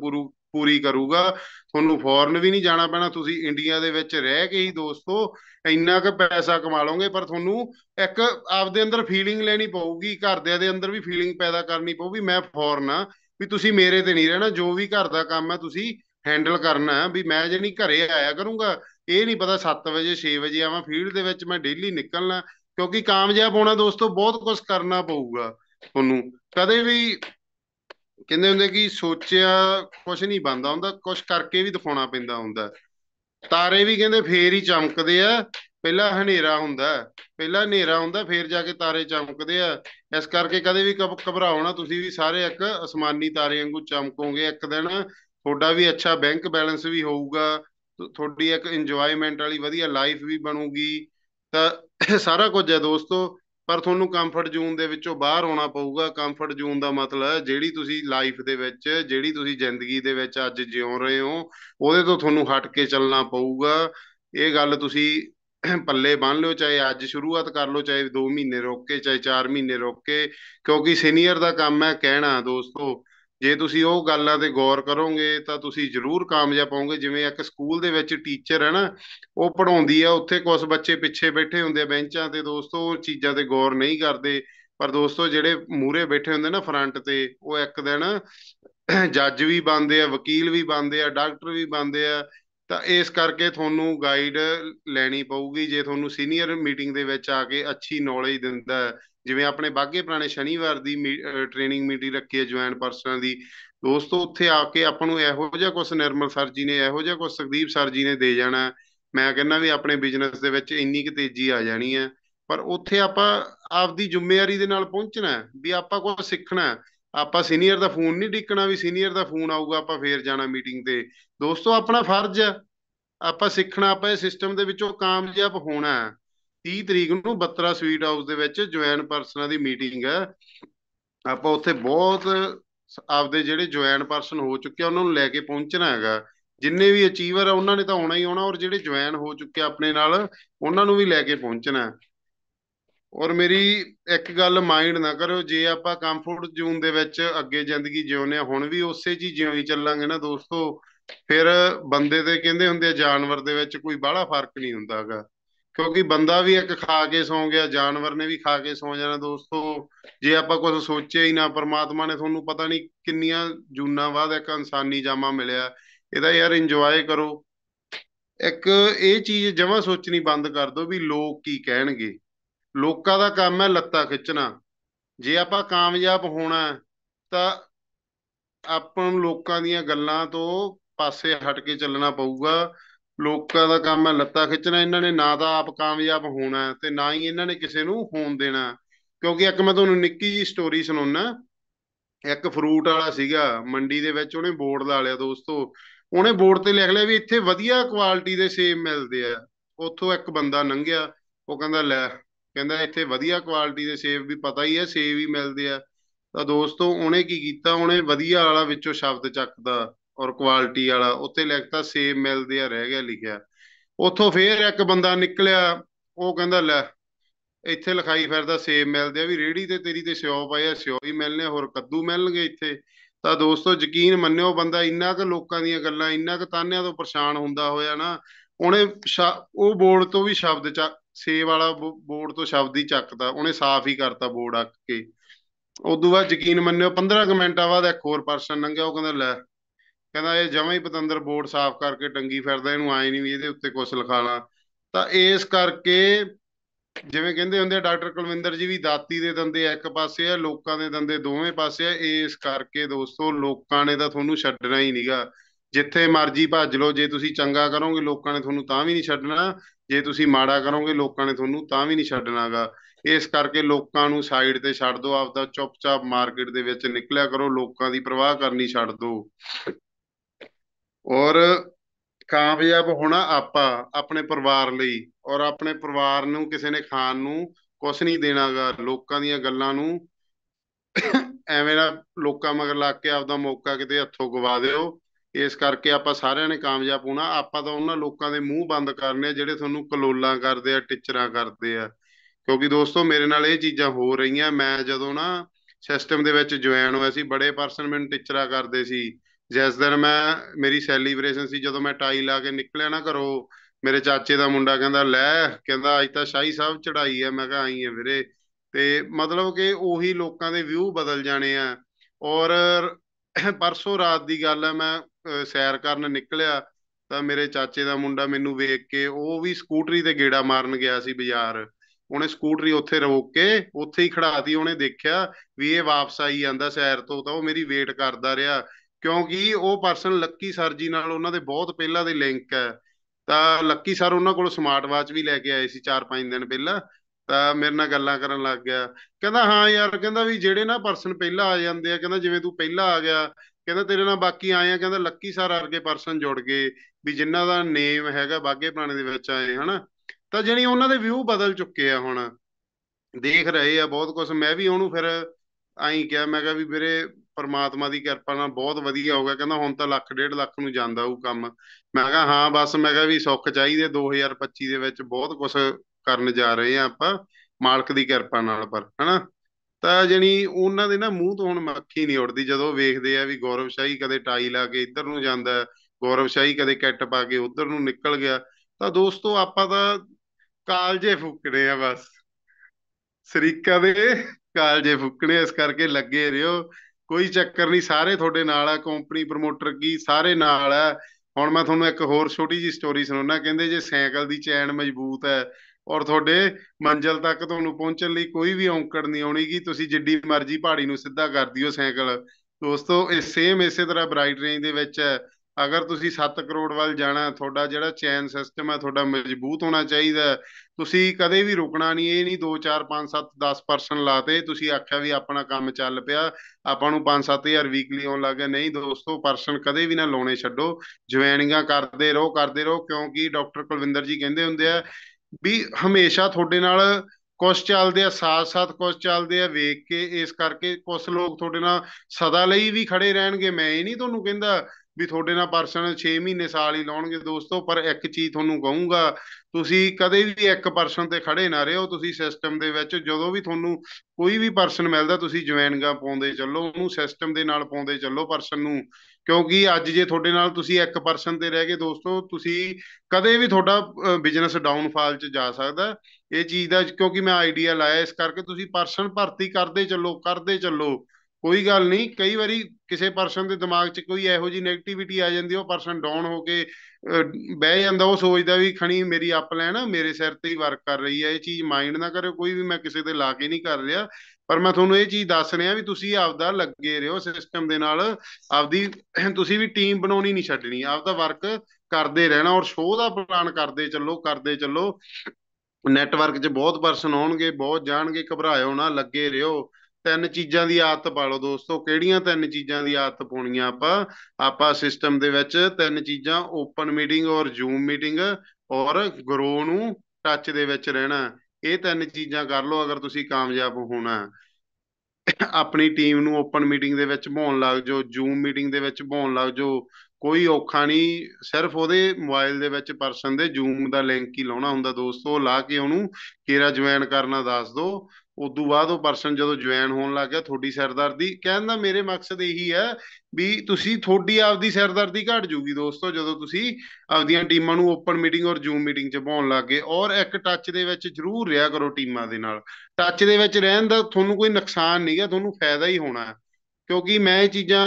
ਪੂਰੀ ਕਰੂਗਾ ਤੁਹਾਨੂੰ ਫੋਰਨ ਵੀ ਨਹੀਂ ਜਾਣਾ ਪੈਣਾ ਤੁਸੀਂ ਇੰਡੀਆ ਦੇ ਵਿੱਚ ਰਹਿ ਕੇ ਹੀ ਦੋਸਤੋ ਇੰਨਾ ਕੁ ਪੈਸਾ ਕਮਾ ਲਓਗੇ ਪਰ ਤੁਹਾਨੂੰ ਇੱਕ ਆਪਦੇ ਅੰਦਰ ਫੀਲਿੰਗ ਲੈਣੀ ਪਊਗੀ ਘਰਦਿਆਂ ਦੇ ਅੰਦਰ ਵੀ ਫੀਲਿੰਗ ਪੈਦਾ ਕਰਨੀ ਪਊ ਵੀ ਮੈਂ ਫੋਰਨ ਆ ਵੀ ਤੁਸੀਂ ਮੇਰੇ ਤੇ ਨਹੀਂ ਰਹਿਣਾ ਜੋ ਵੀ ਘਰ ਦਾ ਕੰਮ ਹੈ ਤੁਸੀਂ ਹੈਂਡਲ ਕਰਨਾ ਹੈ ਵੀ ਮੈਂ ਨਹੀਂ ਘਰੇ ਆਇਆ ਕਰੂੰਗਾ ਇਹ ਨਹੀਂ ਪਤਾ 7 ਵਜੇ 6 ਵਜੇ ਆਵਾਂ ਫੀਲਡ ਦੇ ਵਿੱਚ ਮੈਂ ਡੇਲੀ ਨਿਕਲਣਾ ਕਿਉਂਕਿ ਕਾਮਯਾਬ ਹੋਣਾ ਦੋਸਤੋ ਬਹੁਤ ਕੁਝ ਕਰਨਾ ਪਊਗਾ ਤੁਹਾਨੂੰ ਕਦੇ ਵੀ ਕਹਿੰਦੇ ਹੁੰਦੇ ਕਿ ਸੋਚਿਆ ਕੁਝ ਨਹੀਂ ਬੰਦਾ ਹੁੰਦਾ ਕੁਝ ਕਰਕੇ ਵੀ ਦਿਖਾਉਣਾ ਪੈਂਦਾ ਹੁੰਦਾ ਤਾਰੇ ਵੀ ਕਹਿੰਦੇ ਫੇਰ ਹੀ ਚਮਕਦੇ ਆ ਪਹਿਲਾਂ ਹਨੇਰਾ ਹੁੰਦਾ ਪਹਿਲਾਂ ਹਨੇਰਾ ਹੁੰਦਾ ਫੇਰ ਜਾ ਕੇ ਤਾਰੇ ਚਮਕਦੇ ਆ ਇਸ ਕਰਕੇ ਕਦੇ ਵੀ ਘਬਰਾਓ ਨਾ ਤੁਸੀਂ ਵੀ ਸਾਰੇ ਇੱਕ ਅਸਮਾਨੀ ਤਾਰੇ ਵਾਂਗੂ ਚਮਕੋਗੇ ਇੱਕ ਦਿਨ ਤੁਹਾਡਾ ਵੀ ਅੱਛਾ ਬੈਂਕ ਬੈਲੈਂਸ ਵੀ ਹੋਊਗਾ ਤੁਹਾਡੀ ਇੱਕ ਇੰਜੋਇਮੈਂਟ ਵਾਲੀ ਵਧੀਆ ਲਾਈਫ ਵੀ ਬਣੂਗੀ ਤਾਂ ਸਾਰਾ ਕੁਝ ਹੈ ਦੋਸਤੋ ਪਰ ਤੁਹਾਨੂੰ ਕੰਫਰਟ ਜ਼ੋਨ ਦੇ ਵਿੱਚੋਂ ਬਾਹਰ ਆਉਣਾ ਪਊਗਾ ਕੰਫਰਟ ਜ਼ੋਨ ਦਾ ਮਤਲਬ ਹੈ ਜਿਹੜੀ ਤੁਸੀਂ ਲਾਈਫ ਦੇ ਵਿੱਚ ਜਿਹੜੀ ਤੁਸੀਂ ਜ਼ਿੰਦਗੀ ਦੇ ਵਿੱਚ ਅੱਜ ਜਿਉਂ ਰਹੇ ਹੋ ਉਹਦੇ ਤੋਂ ਤੁਹਾਨੂੰ ਹਟ ਕੇ ਚੱਲਣਾ ਪਊਗਾ ਇਹ ਗੱਲ ਤੁਸੀਂ ਪੱਲੇ ਬੰਨ ਲਿਓ ਚਾਹੇ ਅੱਜ ਸ਼ੁਰੂਆਤ ਕਰ ਲਓ ਚਾਹੇ 2 ਮਹੀਨੇ ਰੋਕ ਕੇ ਚਾਹੇ 4 ਮਹੀਨੇ ਰੋਕ ਕੇ ਕਿਉਂਕਿ ਸੀਨੀਅਰ ਦਾ ਕੰਮ ਹੈ ਕਹਿਣਾ ਦੋਸਤੋ ਜੇ ਤੁਸੀਂ ਉਹ ਗੱਲਾਂ ਤੇ ਗੌਰ ਕਰੋਗੇ ਤਾਂ ਤੁਸੀਂ ਜ਼ਰੂਰ ਕਾਮਯਾਬ ਹੋਵੋਗੇ ਜਿਵੇਂ ਇੱਕ ਸਕੂਲ ਦੇ ਵਿੱਚ ਟੀਚਰ ਹੈ ਨਾ ਉਹ ਪੜਾਉਂਦੀ ਆ ਉੱਥੇ ਕੁਝ ਬੱਚੇ ਪਿੱਛੇ ਬੈਠੇ ਹੁੰਦੇ ਆ ਬੈਂਚਾਂ ਤੇ ਦੋਸਤੋ ਉਹ ਚੀਜ਼ਾਂ ਤੇ ਗੌਰ ਨਹੀਂ ਕਰਦੇ ਪਰ ਦੋਸਤੋ ਜਿਹੜੇ ਮੂਰੇ ਬੈਠੇ ਹੁੰਦੇ ਨਾ ਫਰੰਟ ਤੇ ਉਹ ਇੱਕ ਦਿਨ ਜੱਜ ਵੀ ਬਣਦੇ ਆ ਵਕੀਲ ਵੀ ਬਣਦੇ ਆ ਡਾਕਟਰ ਵੀ ਬਣਦੇ ਆ ਤਾਂ ਇਸ ਕਰਕੇ ਤੁਹਾਨੂੰ ਗਾਈਡ ਲੈਣੀ ਪਊਗੀ ਜੇ ਤੁਹਾਨੂੰ ਸੀਨੀਅਰ ਮੀਟਿੰਗ ਦੇ ਵਿੱਚ ਆ ਕੇ ਅੱਛੀ ਨੌਲੇਜ ਦਿੰਦਾ ਜਿਵੇਂ ਆਪਣੇ ਬਾਗੇ ਪੁਰਾਣੇ ਸ਼ਨੀਵਾਰ ਦੀ ਟ੍ਰੇਨਿੰਗ ਮੀਟਿੰਗ ਰੱਖੀ ਹੈ ਜੁਆਇੰਟ ਪਰਸਨਾਂ ਦੀ ਦੋਸਤੋ ਉੱਥੇ ਆ ਕੇ ਆਪਾਂ ਨੂੰ ਇਹੋ ਜਿਹਾ ਕੁਝ ਨਿਰਮਲ ਸਰ ਜੀ ਨੇ ਇਹੋ ਜਿਹਾ ਕੁਝ ਸੁਖਦੀਪ ਸਰ ਜੀ ਨੇ ਦੇ ਜਾਣਾ ਮੈਂ ਕਹਿੰਦਾ ਵੀ ਆਪਣੇ ਬਿਜ਼ਨਸ ਦੇ ਵਿੱਚ ਇੰਨੀ ਕਿ ਤੇਜ਼ੀ ਆ ਜਾਣੀ ਹੈ ਪਰ ਉੱਥੇ ਆਪਾਂ ਆਪਦੀ ਜ਼ਿੰਮੇਵਾਰੀ ਦੇ ਨਾਲ ਪਹੁੰਚਣਾ ਵੀ ਆਪਾਂ ਕੁਝ ਸਿੱਖਣਾ ਆਪਾਂ ਸੀਨੀਅਰ ਦਾ ਫੋਨ ਨਹੀਂ ਡਿੱਕਣਾ ਵੀ ਸੀਨੀਅਰ ਦਾ ਫੋਨ ਆਊਗਾ ਆਪਾਂ ਫੇਰ ਜਾਣਾ ਮੀਟਿੰਗ ਤੇ ਦੋਸਤੋ ਆਪਣਾ ਫਰਜ਼ ਆ ਆਪਾਂ ਸਿੱਖਣਾ ਆਪਾਂ ਇਹ ਸਿਸਟਮ ਦੇ ਵਿੱਚੋਂ ਕਾਮਯਾਬ ਹੋਣਾ 30 ਤਰੀਕ ਨੂੰ ਬੱਤਰਾ ਸਵੀਟ ਹਾਊਸ ਦੇ ਵਿੱਚ ਜੁਆਇਨ ਪਰਸਨਾਂ ਦੀ ਮੀਟਿੰਗ ਹੈ ਆਪਾਂ ਉੱਥੇ ਬਹੁਤ ਆਪਦੇ ਜਿਹੜੇ ਜੁਆਇਨ ਪਰਸਨ ਹੋ ਚੁੱਕੇ ਉਹਨਾਂ ਨੂੰ ਲੈ ਕੇ ਪਹੁੰਚਣਾ ਹੈਗਾ ਜਿੰਨੇ ਵੀ ਅਚੀਵਰ ਆ ਉਹਨਾਂ ਨੇ ਤਾਂ ਆਉਣਾ ਹੀ ਆਉਣਾ ਔਰ ਜਿਹੜੇ ਜੁਆਇਨ ਹੋ ਚੁੱਕੇ ਆਪਣੇ ਨਾਲ ਉਹਨਾਂ ਨੂੰ ਵੀ ਲੈ ਕੇ ਪਹੁੰਚਣਾ ਔਰ ਮੇਰੀ ਇੱਕ ਗੱਲ ਮਾਈਂਡ ਨਾ ਕਰੋ ਜੇ ਆਪਾਂ ਕੰਫਰਟ ਜ਼ੋਨ ਦੇ ਵਿੱਚ ਅੱਗੇ ਜ਼ਿੰਦਗੀ ਆ ਹੁਣ ਵੀ ਉਸੇ ਜੀ ਜਿਉਂ ਹੀ ਚੱਲਾਂਗੇ ਨਾ ਦੋਸਤੋ ਫਿਰ ਬੰਦੇ ਦੇ ਕਹਿੰਦੇ ਹੁੰਦੇ ਆ ਜਾਨਵਰ ਦੇ ਵਿੱਚ ਕੋਈ ਬਾਹਲਾ ਫਰਕ ਨਹੀਂ ਹੁੰਦਾਗਾ ਕਿਉਂਕਿ ਬੰਦਾ ਵੀ ਇੱਕ ਖਾ ਕੇ ਸੌਂ ਗਿਆ ਜਾਨਵਰ ਨੇ ਵੀ ਖਾ ਕੇ ਸੌਂ ਜਾਣਾ ਦੋਸਤੋ ਜੇ ਆਪਾਂ ਕੁਝ ਸੋਚਿਆ ਹੀ ਨਾ ਪਰਮਾਤਮਾ ਨੇ ਤੁਹਾਨੂੰ ਪਤਾ ਨਹੀਂ ਕਿੰਨੀਆਂ ਜੂਨਾਂ ਬਾਅਦ ਇੱਕ ਇਨਸਾਨੀ ਜਾਮਾ ਮਿਲਿਆ ਇਹਦਾ ਯਾਰ ਇੰਜੋਏ ਕਰੋ ਇੱਕ ਇਹ ਚੀਜ਼ ਜਮਾ ਸੋਚਣੀ ਬੰਦ ਕਰ ਦਿਓ ਵੀ ਲੋਕ ਕੀ ਕਹਿਣਗੇ ਲੋਕਾਂ ਦਾ ਕੰਮ ਹੈ ਲੱਤਾਂ ਖਿੱਚਣਾ ਜੇ ਆਪਾਂ ਕਾਮਯਾਬ ਹੋਣਾ ਤਾਂ ਆਪਾਂ ਨੂੰ ਲੋਕਾਂ ਦੀਆਂ ਗੱਲਾਂ ਤੋਂ ਪਾਸੇ ਹਟ ਕੇ ਚੱਲਣਾ ਪਊਗਾ ਲੋਕਾਂ ਦਾ ਕੰਮ ਹੈ ਲੱਤਾਂ ਖਿੱਚਣਾ ਇਹਨਾਂ ਨੇ ਨਾ ਤਾਂ ਆਪ ਕਾਮਯਾਬ ਹੋਣਾ ਤੇ ਨਾ ਹੀ ਇਹਨਾਂ ਨੇ ਕਿਸੇ ਨੂੰ ਹੋਣ ਦੇਣਾ ਕਿਉਂਕਿ ਇੱਕ ਮੈਂ ਤੁਹਾਨੂੰ ਨਿੱਕੀ ਜੀ ਸਟੋਰੀ ਸੁਣਾਉਣਾ ਇੱਕ ਫਰੂਟ ਵਾਲਾ ਸੀਗਾ ਮੰਡੀ ਦੇ ਵਿੱਚ ਉਹਨੇ ਬੋਰਡ ਲਾ ਲਿਆ ਦੋਸਤੋ ਉਹਨੇ ਬੋਰਡ ਤੇ ਲਿਖ ਲਿਆ ਵੀ ਇੱਥੇ ਵਧੀਆ ਕੁਆਲਿਟੀ ਦੇ ਸੇਬ ਮਿਲਦੇ ਆ ਉੱਥੋਂ ਇੱਕ ਬੰਦਾ ਲੰਘਿਆ ਉਹ ਕਹਿੰਦਾ ਲੈ ਕਹਿੰਦਾ ਇੱਥੇ ਵਧੀਆ ਕੁਆਲਿਟੀ ਦੇ ਸੇਬ ਵੀ ਪਤਾ ਹੀ ਹੈ ਸੇਬ ਹੀ ਮਿਲਦੇ ਆ ਤਾਂ ਦੋਸਤੋ ਉਹਨੇ ਕੀ ਕੀਤਾ ਉਹਨੇ ਵਧੀਆ ਵਾਲਾ ਵਿੱਚੋਂ ਸ਼ਬਦ ਚੱਕਦਾ ਔਰ ਕੁਆਲਿਟੀ ਵਾਲਾ ਉੱਤੇ ਲਿਖਤਾ ਸੇਬ ਮਿਲਦੇ ਆ ਰਹਿ ਗਿਆ ਲਿਖਿਆ ਉੱਥੋਂ ਫੇਰ ਇੱਕ ਬੰਦਾ ਨਿਕਲਿਆ ਉਹ ਕਹਿੰਦਾ ਲੈ ਇੱਥੇ ਲਿਖਾਈ ਫਿਰਦਾ ਸੇਬ ਮਿਲਦੇ ਆ ਵੀ ਰੇੜੀ ਤੇ ਤੇਰੀ ਤੇ ਸਿਓ ਪਏ ਆ ਸਿਓ ਹੀ ਮਿਲਨੇ ਹੋਰ ਕੱਦੂ ਮਿਲਣਗੇ ਇੱਥੇ ਤਾਂ ਦੋਸਤੋ ਯਕੀਨ ਮੰਨਿਓ ਬੰਦਾ ਇੰਨਾ ਕੁ ਲੋਕਾਂ ਦੀਆਂ ਗੱਲਾਂ ਇੰਨਾ ਕੁ ਤਾਨਿਆਂ ਤੋਂ ਪਰੇਸ਼ਾਨ ਹੁੰਦਾ ਹੋਇਆ ਨਾ ਉਹਨੇ ਉਹ ਬੋਲ ਤੋਂ ਵੀ ਸ਼ਬਦ ਸੇ ਵਾਲਾ ਬੋਰਡ ਤੋਂ ਸ਼ਬਦ ਹੀ ਚੱਕਦਾ ਉਹਨੇ ਸਾਫ਼ ਹੀ ਕਰਤਾ ਬੋਰਡ ਅੱਕ ਕੇ ਉਦੋਂ ਬਾਅਦ ਯਕੀਨ ਮੰਨਿਓ 15 ਕੁ ਮਿੰਟਾਂ ਬਾਅਦ ਇੱਕ ਹੋਰ ਪਰਸਨ ਲੰਘਿਆ ਉਹ ਕਹਿੰਦਾ ਲੈ ਕਹਿੰਦਾ ਇਹ ਜਮਾਂ ਹੀ ਪਤੰਦਰ ਬੋਰਡ ਸਾਫ਼ ਕਰਕੇ ਟੰਗੀ ਫਿਰਦਾ ਇਹਨੂੰ ਆਏ ਨਹੀਂ ਵੀ ਇਹਦੇ ਉੱਤੇ ਕੁਝ ਲਿਖਾਣਾ ਤਾਂ ਇਸ ਕਰਕੇ ਜਿਵੇਂ ਕਹਿੰਦੇ ਹੁੰਦੇ ਡਾਕਟਰ ਕੁਲਵਿੰਦਰ ਜੀ ਵੀ ਦਾਤੀ ਦੇ ਦੰਦੇ ਇੱਕ ਪਾਸੇ ਆ ਲੋਕਾਂ ਦੇ ਦੰਦੇ ਦੋਵੇਂ ਪਾਸੇ ਆ ਇਸ ਕਰਕੇ ਦੋਸਤੋ ਲੋਕਾਂ ਨੇ ਤਾਂ ਤੁਹਾਨੂੰ ਛੱਡਣਾ ਹੀ ਨਹੀਂਗਾ ਜਿੱਥੇ ਮਰਜ਼ੀ ਭੱਜ ਲਓ ਜੇ ਤੁਸੀਂ ਚੰਗਾ ਕਰੋਗੇ ਲੋਕਾਂ ਨੇ ਤੁਹਾਨੂੰ ਤਾਂ ਵੀ ਨਹੀਂ ਛੱਡਣਾ ਜੇ ਤੁਸੀਂ ਮਾੜਾ ਕਰੋਗੇ ਲੋਕਾਂ ਨੇ ਤੁਹਾਨੂੰ ਤਾਂ ਵੀ ਨਹੀਂ ਛੱਡਣਾਗਾ ਇਸ ਕਰਕੇ ਲੋਕਾਂ ਨੂੰ ਸਾਈਡ ਤੇ ਛੱਡ ਦਿਓ ਆਪਦਾ ਚੁੱਪਚਾਪ ਮਾਰਕੀਟ ਦੇ ਵਿੱਚ ਨਿਕਲਿਆ ਕਰੋ ਲੋਕਾਂ ਦੀ ਪ੍ਰਵਾਹ ਕਰਨੀ ਛੱਡ ਦਿਓ ਔਰ ਕਾਮਯਾਬ ਹੋਣਾ ਆਪਾਂ ਆਪਣੇ ਪਰਿਵਾਰ ਲਈ ਔਰ ਆਪਣੇ ਪਰਿਵਾਰ ਨੂੰ ਕਿਸੇ ਨੇ ਖਾਣ ਨੂੰ ਕੁਛ ਨਹੀਂ ਦੇਣਾਗਾ ਲੋਕਾਂ ਦੀਆਂ ਗੱਲਾਂ ਨੂੰ ਐਵੇਂ ਨਾ ਲੋਕਾਂ ਮਗਰ ਲੱਗ ਕੇ ਆਪਦਾ ਮੌਕਾ ਕਿਤੇ ਹੱਥੋਂ ਗਵਾ ਦਿਓ ਇਸ ਕਰਕੇ ਆਪਾਂ ਸਾਰਿਆਂ ਨੇ ਕਾਮਯਾਬ ਹੋਣਾ ਆਪਾਂ ਤਾਂ ਉਹਨਾਂ ਲੋਕਾਂ ਦੇ ਮੂੰਹ ਬੰਦ ਕਰਨੇ ਆ ਜਿਹੜੇ ਤੁਹਾਨੂੰ ਕਲੋਲਾਂ ਕਰਦੇ ਆ ਟਿਚਰਾਂ ਕਰਦੇ ਆ ਕਿਉਂਕਿ ਦੋਸਤੋ ਮੇਰੇ ਨਾਲ ਇਹ ਚੀਜ਼ਾਂ ਹੋ ਰਹੀਆਂ ਮੈਂ ਜਦੋਂ ਨਾ ਸਿਸਟਮ ਦੇ ਵਿੱਚ ਜੁਆਇਨ ਹੋਇਆ ਸੀ ਬੜੇ ਪਰਸਨ ਮੈਨੂੰ ਟਿਚਰਾ ਕਰਦੇ ਸੀ ਜਿਸ ਦਿਨ ਮੈਂ ਮੇਰੀ ਸੈਲੀਬ੍ਰੇਸ਼ਨ ਸੀ ਜਦੋਂ ਮੈਂ ਟਾਈ ਲਾ ਕੇ ਨਿਕਲਿਆ ਨਾ ਘਰੋਂ ਮੇਰੇ ਚਾਚੇ ਦਾ ਮੁੰਡਾ ਕਹਿੰਦਾ ਲੈ ਕਹਿੰਦਾ ਅੱਜ ਤਾਂ ਸ਼ਾਹੀ ਸਾਹਿਬ ਚੜਾਈ ਆ ਮੈਂ ਕਿਹਾ ਆਈ ਆ ਵੀਰੇ ਤੇ ਮਤਲਬ ਕਿ ਉਹੀ ਲੋਕਾਂ ਦੇ ਵਿਊ ਬਦਲ ਜਾਣੇ ਆ ਔਰ ਪਰਸੋਂ ਰਾਤ ਦੀ ਗੱਲ ਹੈ ਮੈਂ ਸੈਰ ਕਰਨ ਨਿਕਲਿਆ ਤਾਂ ਮੇਰੇ ਚਾਚੇ ਦਾ ਮੁੰਡਾ ਮੈਨੂੰ ਵੇਖ ਕੇ ਉਹ ਵੀ ਸਕੂਟਰੀ ਤੇ ਗੇੜਾ ਮਾਰਨ ਗਿਆ ਸੀ ਬਾਜ਼ਾਰ ਉਹਨੇ ਸਕੂਟਰੀ ਉੱਥੇ ਰੋਕ ਕੇ ਉੱਥੇ ਹੀ ਖੜਾਤੀ ਉਹਨੇ ਦੇਖਿਆ ਵੀ ਇਹ ਵਾਪਸ ਆਈ ਜਾਂਦਾ ਸੈਰ ਤੋਂ ਤਾਂ ਉਹ ਮੇਰੀ ਵੇਟ ਕਰਦਾ ਰਿਹਾ ਕਿਉਂਕਿ ਉਹ ਪਰਸਨ ਲੱਕੀ ਸਰ ਜੀ ਨਾਲ ਉਹਨਾਂ ਦੇ ਬਹੁਤ ਪਹਿਲਾਂ ਦੇ ਲਿੰਕ ਹੈ ਤਾਂ ਲੱਕੀ ਸਰ ਉਹਨਾਂ ਕੋਲ ਸਮਾਰਟ ਵਾਚ ਵੀ ਲੈ ਕੇ ਆਏ ਸੀ 4-5 ਦਿਨ ਪਹਿਲਾਂ ਤਾਂ ਮੇਰੇ ਨਾਲ ਗੱਲਾਂ ਕਰਨ ਲੱਗ ਗਿਆ ਕਹਿੰਦਾ ਹਾਂ ਯਾਰ ਕਹਿੰਦਾ ਵੀ ਜਿਹੜੇ ਨਾ ਪਰਸਨ ਪਹਿਲਾਂ ਆ ਜਾਂਦੇ ਆ ਕਹਿੰਦਾ ਜਿਵੇਂ ਤੂੰ ਪਹਿਲਾਂ ਆ ਗਿਆ ਕਹਿੰਦਾ ਤੇਰੇ ਨਾਲ ਬਾਕੀ ਆਏ ਆ ਕਹਿੰਦਾ ਲੱਕੀ ਸਰ ਅਰਗੇ ਪਰਸਨ ਜੁੜ ਗਏ ਵੀ ਜਿਨ੍ਹਾਂ ਦਾ ਨੇਮ ਹੈਗਾ ਬਾਗੇ ਪੁਰਾਣੇ ਦੇ ਵਿੱਚ ਆਏ ਹਨਾ ਤਾਂ ਜਣੀ ਉਹਨਾਂ ਦੇ ਵਿਊ ਬਦਲ ਚੁੱਕੇ ਆ ਹੁਣ ਦੇਖ ਰਹੇ ਆ ਬਹੁਤ ਕੁਝ ਮੈਂ ਵੀ ਉਹਨੂੰ ਫਿਰ ਆਈ ਕਿਹਾ ਮੈਂ ਕਿਹਾ ਵੀ ਵੀਰੇ ਪਰਮਾਤਮਾ ਦੀ ਕਿਰਪਾ ਨਾਲ ਬਹੁਤ ਵਧੀਆ ਹੋ ਗਿਆ ਕਹਿੰਦਾ ਹੁਣ ਤਾਂ ਲੱਖ ਡੇਢ ਲੱਖ ਨੂੰ ਜਾਂਦਾ ਉਹ ਕੰਮ ਮੈਂ ਕਿਹਾ ਹਾਂ ਬਸ ਮੈਂ ਕਿਹਾ ਵੀ ਸੁੱਖ ਚਾਹੀਦੇ 2025 ਦੇ ਵਿੱਚ ਬਹੁਤ ਕੁਝ ਕਰਨ ਜਾ ਰਹੇ ਆ ਆਪਾਂ ਮਾਲਕ ਦੀ ਕਿਰਪਾ ਨਾਲ ਪਰ ਹਨਾ ਤਾਂ ਜਣੀ ਉਹਨਾਂ ਦੇ ਨਾ ਮੂੰਹ ਤੋਂ ਹੁਣ ਮੱਖੀ ਨਹੀਂ ਉੜਦੀ ਜਦੋਂ ਵੇਖਦੇ ਆ ਵੀ ਗੌਰਵ ਸ਼ਾਹੀ ਕਦੇ ਟਾਈ ਲਾ ਕੇ ਇੱਧਰ ਨੂੰ ਜਾਂਦਾ ਗੌਰਵ ਸ਼ਾਹੀ ਕਦੇ ਕੈਟ ਪਾ ਕੇ ਉੱਧਰ ਨੂੰ ਨਿਕਲ ਗਿਆ ਤਾਂ ਦੋਸਤੋ ਆਪਾਂ ਤਾਂ ਕਾਲਜੇ ਫੁੱਕਣੇ ਆ ਬਸ ਸਰੀਕਾ ਦੇ ਕਾਲਜੇ ਫੁੱਕਣੇ ਇਸ ਕਰਕੇ ਲੱਗੇ ਰਿਓ ਕੋਈ ਚੱਕਰ ਨਹੀਂ ਸਾਰੇ ਤੁਹਾਡੇ ਨਾਲ ਆ ਕੰਪਨੀ ਪ੍ਰਮੋਟਰ ਕੀ ਸਾਰੇ ਨਾਲ ਆ ਹੁਣ ਮੈਂ ਤੁਹਾਨੂੰ ਇੱਕ ਹੋਰ ਛੋਟੀ ਜੀ ਸਟੋਰੀ ਸੁਣਾਉਣਾ ਕਹਿੰਦੇ ਜੇ ਸਾਈਕਲ ਦੀ ਚੈਨ ਮਜ਼ਬੂਤ ਹੈ ਔਰ ਤੁਹਾਡੇ ਮੰਜ਼ਲ ਤੱਕ ਤੁਹਾਨੂੰ ਪਹੁੰਚਣ ਲਈ ਕੋਈ ਵੀ ਔਂਕੜ ਨਹੀਂ ਆਉਣੀਗੀ ਤੁਸੀਂ ਜਿੱਡੀ ਮਰਜ਼ੀ ਪਹਾੜੀ ਨੂੰ ਸਿੱਧਾ ਕਰ ਦਿਓ ਸਾਈਕਲ ਦੋਸਤੋ ਇਹ ਸੇਮ ਇਸੇ ਤਰ੍ਹਾਂ ਬ੍ਰਾਈਟ ਰੇਂਜ ਦੇ ਵਿੱਚ ਹੈ ਅਗਰ ਤੁਸੀਂ 7 ਕਰੋੜ ਵੱਲ ਜਾਣਾ ਤੁਹਾਡਾ ਜਿਹੜਾ ਚੈਨ ਸਿਸਟਮ ਹੈ ਤੁਹਾਡਾ ਮਜ਼ਬੂਤ ਹੋਣਾ ਚਾਹੀਦਾ ਤੁਸੀਂ ਕਦੇ ਵੀ ਰੁਕਣਾ ਨਹੀਂ ਇਹ ਨਹੀਂ 2 4 5 7 10% ਲਾਤੇ ਤੁਸੀਂ ਆਖਿਆ ਵੀ ਆਪਣਾ ਕੰਮ ਚੱਲ ਪਿਆ ਆਪਾਂ ਨੂੰ 5 7000 ਵੀਕਲੀ ਆਉਣ ਲੱਗੇ ਨਹੀਂ ਦੋਸਤੋ ਪਰਸਨ ਕਦੇ ਵੀ ਨਾ ਲਾਉਣੇ ਛੱਡੋ ਜੁਆਇਨਿੰਗਾਂ ਕਰਦੇ ਰਹੋ ਕਰਦੇ ਰਹੋ ਕਿਉਂਕਿ ਡਾਕਟਰ ਕੁਲਵਿੰਦਰ ਜੀ ਕਹਿੰਦੇ ਹੁੰਦੇ ਆ ਵੀ ਹਮੇਸ਼ਾ ਤੁਹਾਡੇ ਨਾਲ ਕੁਛ ਚੱਲਦੇ ਆ ਸਾਥ-ਸਾਥ ਕੁਛ ਚੱਲਦੇ ਆ ਵੇਖ ਕੇ ਇਸ ਕਰਕੇ ਕੁਝ ਲੋਕ ਤੁਹਾਡੇ ਨਾਲ ਸਦਾ ਲਈ ਵੀ ਖੜੇ ਰਹਿਣਗੇ ਮੈਂ ਇਹ ਨਹੀਂ ਤੁਹਾਨੂੰ ਕਹਿੰਦਾ ਵੀ ਤੁਹਾਡੇ ਨਾਲ ਪਰਸਨ 6 ਮਹੀਨੇ ਸਾਲ ਹੀ ਲਾਉਣਗੇ ਦੋਸਤੋ ਪਰ ਇੱਕ ਚੀਜ਼ ਤੁਹਾਨੂੰ ਕਹੂੰਗਾ ਤੁਸੀਂ ਕਦੇ ਵੀ ਇੱਕ ਪਰਸਨ ਤੇ ਖੜੇ ਨਾ ਰਹੋ ਤੁਸੀਂ ਸਿਸਟਮ ਦੇ ਵਿੱਚ ਜਦੋਂ ਵੀ ਤੁਹਾਨੂੰ ਕੋਈ ਵੀ ਪਰਸਨ ਮਿਲਦਾ ਤੁਸੀਂ ਜੁਆਇਨਗਾ ਪਾਉਂਦੇ ਚੱਲੋ ਉਹਨੂੰ ਸਿਸਟਮ ਦੇ ਨਾਲ ਪਾਉਂਦੇ ਚੱਲੋ ਪਰਸਨ ਨੂੰ ਕਿਉਂਕਿ ਅੱਜ ਜੇ ਤੁਹਾਡੇ ਨਾਲ ਤੁਸੀਂ ਇੱਕ ਪਰਸਨ ਤੇ ਰਹਿ ਗਏ ਦੋਸਤੋ ਤੁਸੀਂ ਕਦੇ ਵੀ ਤੁਹਾਡਾ ਬਿਜ਼ਨਸ ਡਾਊਨਫਾਲ 'ਚ ਜਾ ਸਕਦਾ ਇਹ ਚੀਜ਼ ਦਾ ਕਿਉਂਕਿ ਮੈਂ ਆਈਡੀਆ ਲਾਇਆ ਇਸ ਕਰਕੇ ਤੁਸੀਂ ਪਰਸਨ ਭਰਤੀ ਕਰਦੇ ਚੱਲੋ ਕਰਦੇ ਚੱਲੋ ਕੋਈ ਗੱਲ ਨਹੀਂ ਕਈ ਵਾਰੀ ਕਿਸੇ ਪਰਸਨ ਦੇ ਦਿਮਾਗ 'ਚ ਕੋਈ ਇਹੋ ਜੀ 네ਗੇਟਿਵਿਟੀ ਆ ਜਾਂਦੀ ਉਹ ਪਰਸਨ ਡਾਊਨ ਹੋ ਕੇ ਬਹਿ ਜਾਂਦਾ ਉਹ ਸੋਚਦਾ ਵੀ ਖਣੀ ਮੇਰੀ ਅਪਲਾਈਨ ਲੈਣ ਮੇਰੇ ਸਿਰ ਤੇ ਹੀ ਵਰਕ ਕਰ ਰਹੀ ਹੈ ਇਹ ਚੀਜ਼ ਮਾਈਂਡ ਨਾ ਕਰਿਓ ਕੋਈ ਵੀ ਮੈਂ ਕਿਸੇ ਤੇ ਲਾ ਕੇ ਨਹੀਂ ਕਰ ਰਿਹਾ ਪਰ ਮੈਂ ਤੁਹਾਨੂੰ ਇਹ ਚੀਜ਼ ਦੱਸ ਰਿਹਾ ਵੀ ਤੁਸੀਂ ਆਪਦਾ ਲੱਗੇ ਰਹੋ ਸਿਸਟਮ ਦੇ ਨਾਲ ਆਪਦੀ ਤੁਸੀਂ ਵੀ ਟੀਮ ਬਣਾਉਣੀ ਨਹੀਂ ਛੱਡਣੀ ਆਪਦਾ ਵਰਕ ਕਰਦੇ ਰਹਿਣਾ ਔਰ ਸ਼ੋਅ ਦਾ ਪਲਾਨ ਕਰਦੇ ਚੱਲੋ ਕਰਦੇ ਚੱਲੋ ਨੈਟਵਰਕ 'ਚ ਬਹੁਤ ਪਰਸਨ ਆਉਣਗੇ ਬਹੁਤ ਜਾਣਗੇ ਘਬਰਾਇਓ ਨਾ ਲੱਗੇ ਰਹੋ ਤਿੰਨ ਚੀਜ਼ਾਂ ਦੀ ਆਦਤ ਪਾ ਲਓ ਦੋਸਤੋ ਕਿਹੜੀਆਂ ਤਿੰਨ ਚੀਜ਼ਾਂ ਦੀ ਆਦਤ ਪਾਉਣੀਆਂ ਆਪਾਂ ਆਪਾਂ ਸਿਸਟਮ ਦੇ ਵਿੱਚ ਤਿੰਨ ਚੀਜ਼ਾਂ ਓਪਨ ਮੀਟਿੰਗ ਔਰ ਜ਼ੂਮ ਮੀਟਿੰਗ ਔਰ ਗਰੋ ਨੂੰ ਟੱਚ ਦੇ ਵਿੱਚ ਰਹਿਣਾ ਇਹ ਤਿੰਨ ਚੀਜ਼ਾਂ ਕਰ ਲਓ ਅਗਰ ਤੁਸੀਂ ਕਾਮਯਾਬ ਹੋਣਾ ਆਪਣੀ ਟੀਮ ਨੂੰ ਓਪਨ ਮੀਟਿੰਗ ਦੇ ਵਿੱਚ ਭਾਉਣ ਲੱਗ ਜਾਓ ਜ਼ੂਮ ਮੀਟਿੰਗ ਦੇ ਵਿੱਚ ਭਾਉਣ ਲੱਗ ਜਾਓ ਕੋਈ ਔਖਾ ਨਹੀਂ ਸਿਰਫ ਉਹਦੇ ਮੋਬਾਈਲ ਦੇ ਵਿੱਚ ਪਰਸਨ ਦੇ ਜ਼ੂਮ ਦਾ ਲਿੰਕ ਹੀ ਲਾਉਣਾ ਹੁੰਦਾ ਦੋਸਤੋ ਲਾ ਕੇ ਉਹਨੂੰ ਕੇਰਾ ਜੁਆਇਨ ਕਰਨਾ ਦੱਸ ਦਿਓ ਉਦੋਂ ਬਾਅਦ ਉਹ ਪਰਸਨ ਜਦੋਂ ਜੁਆਇਨ ਹੋਣ ਲੱਗ ਗਿਆ ਤੁਹਾਡੀ ਸਿਰਦਰਦੀ ਕਹਿੰਦਾ ਮੇਰੇ ਮਕਸਦ ਇਹੀ ਹੈ ਵੀ ਤੁਸੀਂ ਤੁਹਾਡੀ ਆਪਦੀ ਸਿਰਦਰਦੀ ਘਟ ਜੂਗੀ ਦੋਸਤੋ ਜਦੋਂ ਤੁਸੀਂ ਆਪਦੀਆਂ ਟੀਮਾਂ ਨੂੰ ਓਪਨ ਮੀਟਿੰਗ ਔਰ ਜ਼ੂਮ ਮੀਟਿੰਗ 'ਚ ਪਾਉਣ ਲੱਗ ਗਏ ਔਰ ਇੱਕ ਟੱਚ ਦੇ ਵਿੱਚ ਜ਼ਰੂਰ ਰਿਹਾ ਕਰੋ ਟੀਮਾਂ ਦੇ ਨਾਲ ਟੱਚ ਦੇ ਵਿੱਚ ਰਹਿਣ ਦਾ ਤੁਹਾਨੂੰ ਕੋਈ ਨੁਕਸਾਨ ਨਹੀਂ ਹੈ ਤੁਹਾਨੂੰ ਫਾਇਦਾ ਹੀ ਹੋਣਾ ਕਿਉਂਕਿ ਮੈਂ ਇਹ ਚੀਜ਼ਾਂ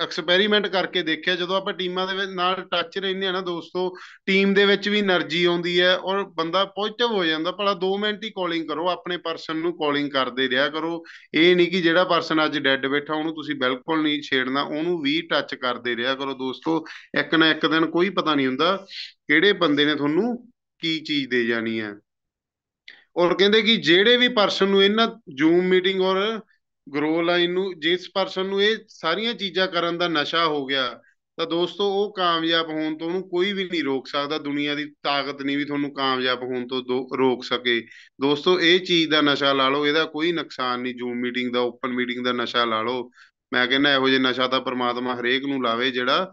ਐਕਸਪੈਰੀਮੈਂਟ ਕਰਕੇ ਦੇਖਿਆ ਜਦੋਂ ਆਪਾਂ ਟੀਮਾਂ ਦੇ ਵਿੱਚ ਨਾਲ ਟੱਚ ਰਹਿੰਦੇ ਆ ਨਾ ਦੋਸਤੋ ਟੀਮ ਦੇ ਵਿੱਚ ਵੀ એનર્ਜੀ ਆਉਂਦੀ ਹੈ ਔਰ ਬੰਦਾ ਪੋਜ਼ਿਟਿਵ ਹੋ ਜਾਂਦਾ ਭਲਾ 2 ਮਿੰਟ ਹੀ ਕਾਲਿੰਗ ਕਰੋ ਆਪਣੇ ਪਰਸਨ ਨੂੰ ਕਾਲਿੰਗ ਕਰਦੇ ਰਿਹਾ ਕਰੋ ਇਹ ਨਹੀਂ ਕਿ ਜਿਹੜਾ ਪਰਸਨ ਅੱਜ ਡੈੱਡ ਬੈਠਾ ਉਹਨੂੰ ਤੁਸੀਂ ਬਿਲਕੁਲ ਨਹੀਂ ਛੇੜਨਾ ਉਹਨੂੰ ਵੀ ਟੱਚ ਕਰਦੇ ਰਿਹਾ ਕਰੋ ਦੋਸਤੋ ਇੱਕ ਨਾ ਇੱਕ ਦਿਨ ਕੋਈ ਪਤਾ ਨਹੀਂ ਹੁੰਦਾ ਕਿਹੜੇ ਬੰਦੇ ਨੇ ਤੁਹਾਨੂੰ ਕੀ ਚੀਜ਼ ਦੇ ਜਾਣੀ ਹੈ ਔਰ ਕਹਿੰਦੇ ਕਿ ਜਿਹੜੇ ਵੀ ਪਰਸਨ ਨੂੰ ਇਹਨਾਂ ਜ਼ੂਮ ਮੀਟਿੰਗ ਔਰ ਗਰੋ ਲਾਈਨ ਨੂੰ ਜਿਸ ਪਰਸਨ ਨੂੰ ਇਹ ਸਾਰੀਆਂ ਚੀਜ਼ਾਂ ਕਰਨ ਦਾ ਨਸ਼ਾ ਹੋ ਗਿਆ ਤਾਂ ਦੋਸਤੋ ਉਹ ਕਾਮਯਾਬ ਹੋਣ ਤੋਂ ਉਹਨੂੰ ਕੋਈ ਵੀ ਨਹੀਂ ਰੋਕ ਸਕਦਾ ਦੁਨੀਆ ਦੀ ਤਾਕਤ ਨਹੀਂ ਵੀ ਤੁਹਾਨੂੰ ਕਾਮਯਾਬ ਹੋਣ ਤੋਂ ਰੋਕ ਸਕੇ ਦੋਸਤੋ ਇਹ ਚੀਜ਼ ਦਾ ਨਸ਼ਾ ਲਾ ਲਓ ਇਹਦਾ ਕੋਈ ਨੁਕਸਾਨ ਨਹੀਂ ਜੂਮ ਮੀਟਿੰਗ ਦਾ ਓਪਨ ਮੀਟਿੰਗ ਦਾ ਨਸ਼ਾ ਲਾ ਲਓ ਮੈਂ ਕਹਿੰਦਾ ਇਹੋ ਜਿਹਾ ਨਸ਼ਾ ਤਾਂ ਪਰਮਾਤਮਾ ਹਰੇਕ ਨੂੰ ਲਾਵੇ ਜਿਹੜਾ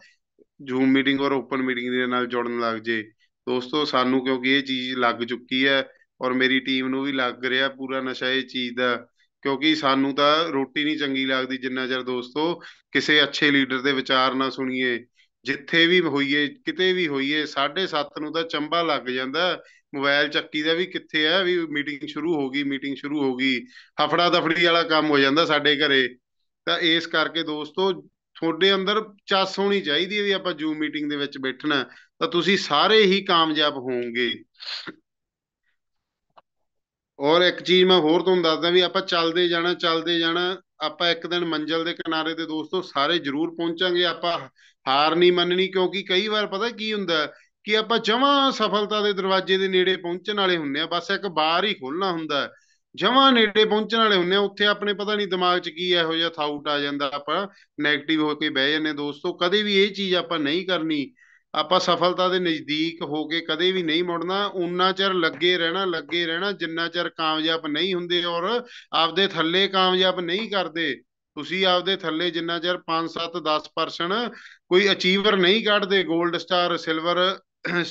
ਜੂਮ ਮੀਟਿੰਗ ਔਰ ਓਪਨ ਮੀਟਿੰਗ ਦੇ ਨਾਲ ਜੁੜਨ ਲੱਗ ਜੇ ਦੋਸਤੋ ਸਾਨੂੰ ਕਿਉਂਕਿ ਇਹ ਚੀਜ਼ ਲੱਗ ਚੁੱਕੀ ਹੈ ਔਰ ਮੇਰੀ ਟੀਮ ਨੂੰ ਵੀ ਲੱਗ ਰਿਹਾ ਪੂਰਾ ਨਸ਼ਾ ਇਹ ਚੀਜ਼ ਦਾ ਕਿਉਂਕਿ ਸਾਨੂੰ ਤਾਂ ਰੋਟੀ ਨਹੀਂ ਚੰਗੀ ਲੱਗਦੀ ਜਿੰਨਾ ਚਿਰ ਦੋਸਤੋ ਕਿਸੇ ਅੱਛੇ ਲੀਡਰ ਦੇ ਵਿਚਾਰ ਨਾ ਸੁਣੀਏ ਜਿੱਥੇ ਵੀ ਹੋਈਏ ਕਿਤੇ ਵੀ ਹੋਈਏ 7:30 ਨੂੰ ਤਾਂ ਚੰਬਾ ਲੱਗ ਜਾਂਦਾ ਮੋਬਾਈਲ ਚੱਕੀ ਦਾ ਵੀ ਕਿੱਥੇ ਆ ਵੀ ਮੀਟਿੰਗ ਸ਼ੁਰੂ ਹੋ ਗਈ ਮੀਟਿੰਗ ਸ਼ੁਰੂ ਹੋ ਗਈ ਹਫੜਾ ਦਫੜੀ ਵਾਲਾ ਕੰਮ ਹੋ ਜਾਂਦਾ ਸਾਡੇ ਘਰੇ ਤਾਂ ਇਸ ਕਰਕੇ ਦੋਸਤੋ ਤੁਹਾਡੇ ਅੰਦਰ ਚਾਸ ਹੋਣੀ ਚਾਹੀਦੀ ਹੈ ਵੀ ਆਪਾਂ ਜੂਮ ਮੀਟਿੰਗ ਦੇ ਵਿੱਚ ਬੈਠਣਾ ਤਾਂ ਤੁਸੀਂ ਸਾਰੇ ਹੀ ਕਾਮਯਾਬ ਹੋਵੋਗੇ ਔਰ ਇੱਕ ਚੀਜ਼ ਮੈਂ ਹੋਰ ਤੁਹਾਨੂੰ ਦੱਸਦਾ ਵੀ ਆਪਾਂ ਚੱਲਦੇ ਜਾਣਾ ਚੱਲਦੇ ਜਾਣਾ ਆਪਾਂ ਇੱਕ ਦਿਨ ਮੰਜ਼ਲ ਦੇ ਕਿਨਾਰੇ ਤੇ ਦੋਸਤੋ ਸਾਰੇ ਜ਼ਰੂਰ ਪਹੁੰਚਾਂਗੇ ਆਪਾਂ ਹਾਰ ਨਹੀਂ ਮੰਨਣੀ ਕਿਉਂਕਿ ਕਈ ਵਾਰ ਪਤਾ ਕੀ ਹੁੰਦਾ ਕਿ ਆਪਾਂ ਜਮਾਂ ਸਫਲਤਾ ਦੇ ਦਰਵਾਜ਼ੇ ਦੇ ਨੇੜੇ ਪਹੁੰਚਣ ਵਾਲੇ ਹੁੰਨੇ ਆ ਬਸ ਇੱਕ ਬਾਰ ਹੀ ਖੋਲਣਾ ਹੁੰਦਾ ਜਮਾਂ ਨੇੜੇ ਪਹੁੰਚਣ ਵਾਲੇ ਹੁੰਨੇ ਆ ਉੱਥੇ ਆਪਣੇ ਪਤਾ ਨਹੀਂ ਦਿਮਾਗ 'ਚ ਕੀ ਇਹੋ ਜਿਹਾ ਥਾਊਟ ਆ ਜਾਂਦਾ ਆਪਾਂ 네ਗੇਟਿਵ ਹੋ ਕੇ ਬਹਿ ਜਾਂਦੇ ਦੋਸਤੋ ਕਦੇ ਵੀ ਇਹ ਚੀਜ਼ ਆਪਾਂ ਨਹੀਂ ਕਰਨੀ ਆਪਾਂ ਸਫਲਤਾ ਦੇ ਨਜ਼ਦੀਕ ਹੋ ਕੇ ਕਦੇ ਵੀ ਨਹੀਂ ਮੁੜਨਾ ਉਨਾ ਚਿਰ ਲੱਗੇ ਰਹਿਣਾ ਲੱਗੇ ਰਹਿਣਾ ਜਿੰਨਾ ਚਿਰ ਕਾਮਯਾਬ ਨਹੀਂ ਹੁੰਦੇ ਔਰ ਆਪਦੇ ਥੱਲੇ ਕਾਮਯਾਬ ਨਹੀਂ ਕਰਦੇ ਤੁਸੀਂ ਆਪਦੇ ਥੱਲੇ ਜਿੰਨਾ ਚਿਰ 5 7 10% ਕੋਈ ਅਚੀਵਰ ਨਹੀਂ ਕੱਢਦੇ 골ਡ ਸਟਾਰ ਸਿਲਵਰ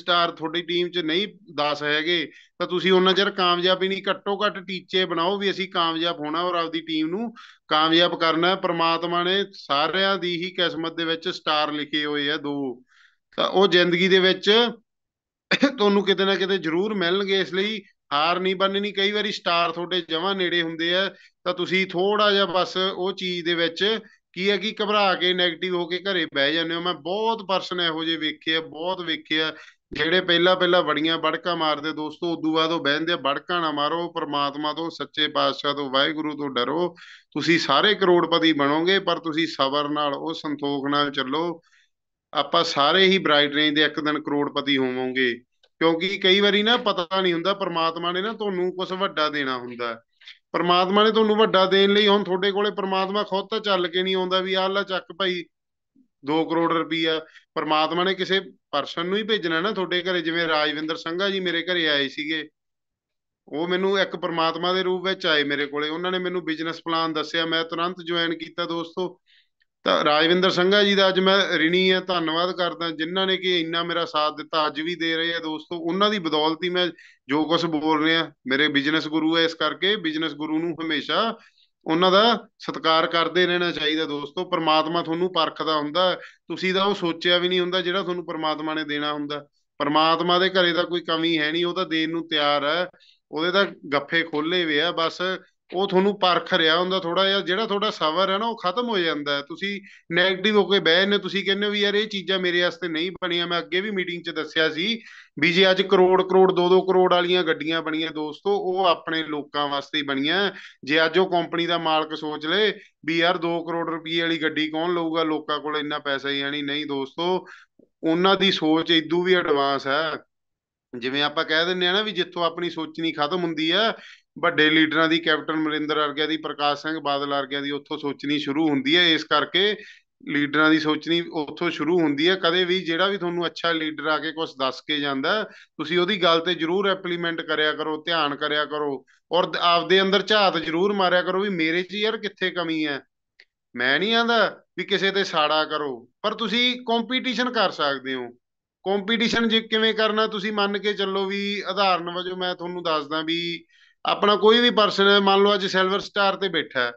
ਸਟਾਰ ਤੁਹਾਡੀ ਟੀਮ 'ਚ ਨਹੀਂ 10 ਹੈਗੇ ਤਾਂ ਤੁਸੀਂ ਉਹਨਾਂ ਚਿਰ ਕਾਮਯਾਬ ਹੀ ਨਹੀਂ ਘੱਟੋ ਘੱਟ ਟੀਚੇ ਬਣਾਓ ਵੀ ਅਸੀਂ ਕਾਮਯਾਬ ਹੋਣਾ ਔਰ ਆਪਦੀ ਟੀਮ ਨੂੰ ਕਾਮਯਾਬ ਕਰਨਾ ਹੈ ਪ੍ਰਮਾਤਮਾ ਨੇ ਸਾਰਿਆਂ ਦੀ ਹੀ ਕਿਸਮਤ ਦੇ ਵਿੱਚ ਸਟਾਰ ਲਿਖੇ ਹੋਏ ਆ ਦੋ ਤਾਂ ਉਹ ਜ਼ਿੰਦਗੀ ਦੇ ਵਿੱਚ ਤੁਹਾਨੂੰ ਕਿਤੇ ਨਾ ਕਿਤੇ ਜ਼ਰੂਰ ਮਿਲਣਗੇ ਇਸ ਲਈ ਹਾਰ ਨਹੀਂ ਬੰਨਣੀ ਕਈ ਵਾਰੀ ਸਟਾਰ ਤੁਹਾਡੇ ਜਮਾਂ ਨੇੜੇ ਹੁੰਦੇ ਆ ਤਾਂ ਤੁਸੀਂ ਥੋੜਾ ਜਿਹਾ ਬਸ ਉਹ ਚੀਜ਼ ਦੇ ਵਿੱਚ ਕੀ ਹੈ ਕਿ ਘਬਰਾ ਕੇ 네ਗੇਟਿਵ ਹੋ ਕੇ ਘਰੇ ਬਹਿ ਜਾਂਦੇ ਹੋ ਮੈਂ ਬਹੁਤ ਪਰਸਨ ਇਹੋ ਜਿਹੇ ਵੇਖੇ ਆ ਬਹੁਤ ਵੇਖੇ ਆ ਜਿਹੜੇ ਪਹਿਲਾਂ ਪਹਿਲਾਂ ਬੜੀਆਂ ਬੜਕਾ ਮਾਰਦੇ ਦੋਸਤੋ ਉਦੋਂ ਬਾਅਦ ਉਹ ਬਹਿੰਦੇ ਬੜਕਾ ਨਾ ਮਾਰੋ ਪ੍ਰਮਾਤਮਾ ਤੋਂ ਸੱਚੇ ਪਾਤਸ਼ਾਹ ਤੋਂ ਵਾਹਿਗੁਰੂ ਤੋਂ ਡਰੋ ਤੁਸੀਂ ਸਾਰੇ ਕਰੋੜਪਤੀ ਬਣੋਗੇ ਪਰ ਤੁਸੀਂ ਸਬਰ ਨਾਲ ਉਹ ਸੰਤੋਖ ਨਾਲ ਚੱਲੋ ਆਪਾਂ ਸਾਰੇ ਹੀ ਬ੍ਰਾਈਟ ਰੇਂਜ ਦੇ ਇੱਕ ਦਿਨ ਕਰੋੜਪਤੀ ਹੋਵੋਗੇ ਕਿਉਂਕਿ ਕਈ ਵਾਰੀ ਨਾ ਪਤਾ ਨਹੀਂ ਹੁੰਦਾ ਪਰਮਾਤਮਾ ਨੇ ਨਾ ਤੁਹਾਨੂੰ ਕੁਝ ਵੱਡਾ ਦੇਣਾ ਹੁੰਦਾ ਪਰਮਾਤਮਾ ਨੇ ਤੁਹਾਨੂੰ ਵੱਡਾ ਦੇਣ ਲਈ ਹੁਣ ਤੁਹਾਡੇ ਕੋਲੇ ਪਰਮਾਤਮਾ ਖੁਦ ਤਾਂ ਚੱਲ ਕੇ ਨਹੀਂ ਆਉਂਦਾ ਵੀ ਆਹ ਲੈ ਚੱਕ ਭਾਈ 2 ਕਰੋੜ ਰੁਪਈਆ ਪਰਮਾਤਮਾ ਨੇ ਕਿਸੇ ਪਰਸਨ ਨੂੰ ਹੀ ਭੇਜਣਾ ਨਾ ਤੁਹਾਡੇ ਘਰੇ ਜਿਵੇਂ ਰਾਜਵਿੰਦਰ ਸੰਘਾ ਜੀ ਮੇਰੇ ਘਰੇ ਆਏ ਸੀਗੇ ਉਹ ਮੈਨੂੰ ਇੱਕ ਪਰਮਾਤਮਾ ਦੇ ਰੂਪ ਵਿੱਚ ਆਏ ਮੇਰੇ ਕੋਲੇ ਉਹਨਾਂ ਨੇ ਮੈਨੂੰ ਬਿਜ਼ਨਸ ਪਲਾਨ ਦੱਸਿਆ ਮੈਂ ਤੁਰੰਤ ਜੁਆਇਨ ਕੀਤਾ ਦੋਸਤੋ ਤਾਂ ਰਾਜਵਿੰਦਰ ਸੰਘਾ ਜੀ ਦਾ ਅੱਜ ਮੈਂ ਰਿਣੀ ਹੈ ਧੰਨਵਾਦ ਕਰਦਾ ਜਿਨ੍ਹਾਂ ਨੇ ਕਿ ਇੰਨਾ ਮੇਰਾ ਸਾਥ ਦਿੱਤਾ ਅੱਜ ਵੀ ਦੇ ਰਹੇ ਆ ਦੋਸਤੋ ਉਹਨਾਂ ਦੀ ਬਦੌਲਤ ਹੀ ਮੈਂ ਜੋ ਕੁਝ ਬੋਲ ਰਿਹਾ ਮੇਰੇ ਬਿਜ਼ਨਸ ਗੁਰੂ ਹੈ ਇਸ ਕਰਕੇ ਬਿਜ਼ਨਸ ਗੁਰੂ ਨੂੰ ਹਮੇਸ਼ਾ ਉਹਨਾਂ ਦਾ ਸਤਿਕਾਰ ਕਰਦੇ ਰਹਿਣਾ ਚਾਹੀਦਾ ਦੋਸਤੋ ਪਰਮਾਤਮਾ ਤੁਹਾਨੂੰ ਪਰਖਦਾ ਹੁੰਦਾ ਤੁਸੀਂ ਤਾਂ ਉਹ ਸੋਚਿਆ ਵੀ ਨਹੀਂ ਹੁੰਦਾ ਜਿਹੜਾ ਤੁਹਾਨੂੰ ਪਰਮਾਤਮਾ ਨੇ ਦੇਣਾ ਹੁੰਦਾ ਪਰਮਾਤਮਾ ਦੇ ਘਰੇ ਤਾਂ ਕੋਈ ਕਮੀ ਹੈ ਨਹੀਂ ਉਹ ਤਾਂ ਦੇਣ ਨੂੰ ਤਿਆਰ ਹੈ ਉਹਦੇ ਤਾਂ ਗੱਫੇ ਖੋਲੇ ਵੇ ਆ ਬਸ ਉਹ ਤੁਹਾਨੂੰ ਪਰਖ ਰਿਹਾ ਹੁੰਦਾ ਥੋੜਾ ਜਿਹਾ ਜਿਹੜਾ ਤੁਹਾਡਾ ਸਬਰ ਹੈ ਨਾ ਉਹ ਖਤਮ ਹੋ ਜਾਂਦਾ ਤੁਸੀਂ 네ਗੇਟਿਵ ਹੋ ਕੇ ਬਹਿ ਨੇ ਤੁਸੀਂ ਕਹਿੰਦੇ ਹੋ ਵੀ ਯਾਰ ਇਹ ਚੀਜ਼ਾਂ ਮੇਰੇ ਵਾਸਤੇ ਨਹੀਂ ਬਣੀਆਂ ਮੈਂ ਅੱਗੇ ਵੀ ਮੀਟਿੰਗ 'ਚ ਦੱਸਿਆ ਸੀ ਵੀ ਜੇ ਅੱਜ ਕਰੋੜ ਕਰੋੜ 2-2 ਕਰੋੜ ਵਾਲੀਆਂ ਗੱਡੀਆਂ ਬਣੀਆਂ ਦੋਸਤੋ ਉਹ ਆਪਣੇ ਲੋਕਾਂ ਵਾਸਤੇ ਹੀ ਬਣੀਆਂ ਜੇ ਅੱਜ ਉਹ ਕੰਪਨੀ ਦਾ ਮਾਲਕ ਸੋਚ ਲੇ ਵੀ ਯਾਰ 2 ਕਰੋੜ ਰੁਪਏ ਵਾਲੀ ਗੱਡੀ ਕੌਣ ਲਊਗਾ ਲੋਕਾਂ ਕੋਲ ਇੰਨਾ ਪੈਸਾ ਹੀ ਨਹੀਂ ਨਹੀਂ ਦੋਸਤੋ ਉਹਨਾਂ ਦੀ ਸੋਚ ਇਦੋਂ ਵੀ ਐਡਵਾਂਸ ਹੈ ਜਿਵੇਂ ਆਪਾਂ ਕਹਿ ਦਿੰਨੇ ਆ ਨਾ ਵੀ ਜਿੱਥੋਂ ਆਪਣੀ ਸੋਚਣੀ ਖਤਮ ਹੁੰਦੀ ਆ ਵੱਡੇ ਲੀਡਰਾਂ ਦੀ ਕੈਪਟਨ ਮਰਿੰਦਰ ਵਰਗਿਆਂ ਦੀ ਪ੍ਰਕਾਸ਼ ਸਿੰਘ ਬਾਦਲ ਵਰਗਿਆਂ ਦੀ ਉੱਥੋਂ ਸੋਚਣੀ ਸ਼ੁਰੂ ਹੁੰਦੀ ਹੈ ਇਸ ਕਰਕੇ ਲੀਡਰਾਂ ਦੀ ਸੋਚਣੀ ਉੱਥੋਂ ਸ਼ੁਰੂ ਹੁੰਦੀ ਹੈ ਕਦੇ ਵੀ ਜਿਹੜਾ ਵੀ ਤੁਹਾਨੂੰ ਅੱਛਾ ਲੀਡਰ ਆ ਕੇ ਕੁਝ ਦੱਸ ਕੇ ਜਾਂਦਾ ਤੁਸੀਂ ਉਹਦੀ ਗੱਲ ਤੇ ਜ਼ਰੂਰ ਐਪਲੀਮੈਂਟ ਕਰਿਆ ਕਰੋ ਧਿਆਨ ਕਰਿਆ ਕਰੋ ਔਰ ਆਪਦੇ ਅੰਦਰ ਝਾਤ ਜ਼ਰੂਰ ਮਾਰਿਆ ਕਰੋ ਵੀ ਮੇਰੇ 'ਚ ਯਾਰ ਕਿੱਥੇ ਕਮੀ ਹੈ ਮੈਂ ਨਹੀਂ ਆਂਦਾ ਵੀ ਕਿਸੇ ਤੇ ਸਾੜਾ ਕਰੋ ਪਰ ਤੁਸੀਂ ਕੰਪੀਟੀਸ਼ਨ ਕਰ ਸਕਦੇ ਹੋ ਕੰਪੀਟੀਸ਼ਨ ਜੇ ਕਿਵੇਂ ਕਰਨਾ ਤੁਸੀਂ ਮੰਨ ਕੇ ਚੱਲੋ ਵੀ ਉਦਾਹਰਨ ਵਜੋਂ ਮੈਂ ਤੁਹਾਨੂੰ ਦੱਸਦਾ ਵੀ ਆਪਣਾ ਕੋਈ ਵੀ ਪਰਸਨ ਮੰਨ ਲਓ ਅੱਜ ਸਿਲਵਰ ਸਟਾਰ ਤੇ ਬੈਠਾ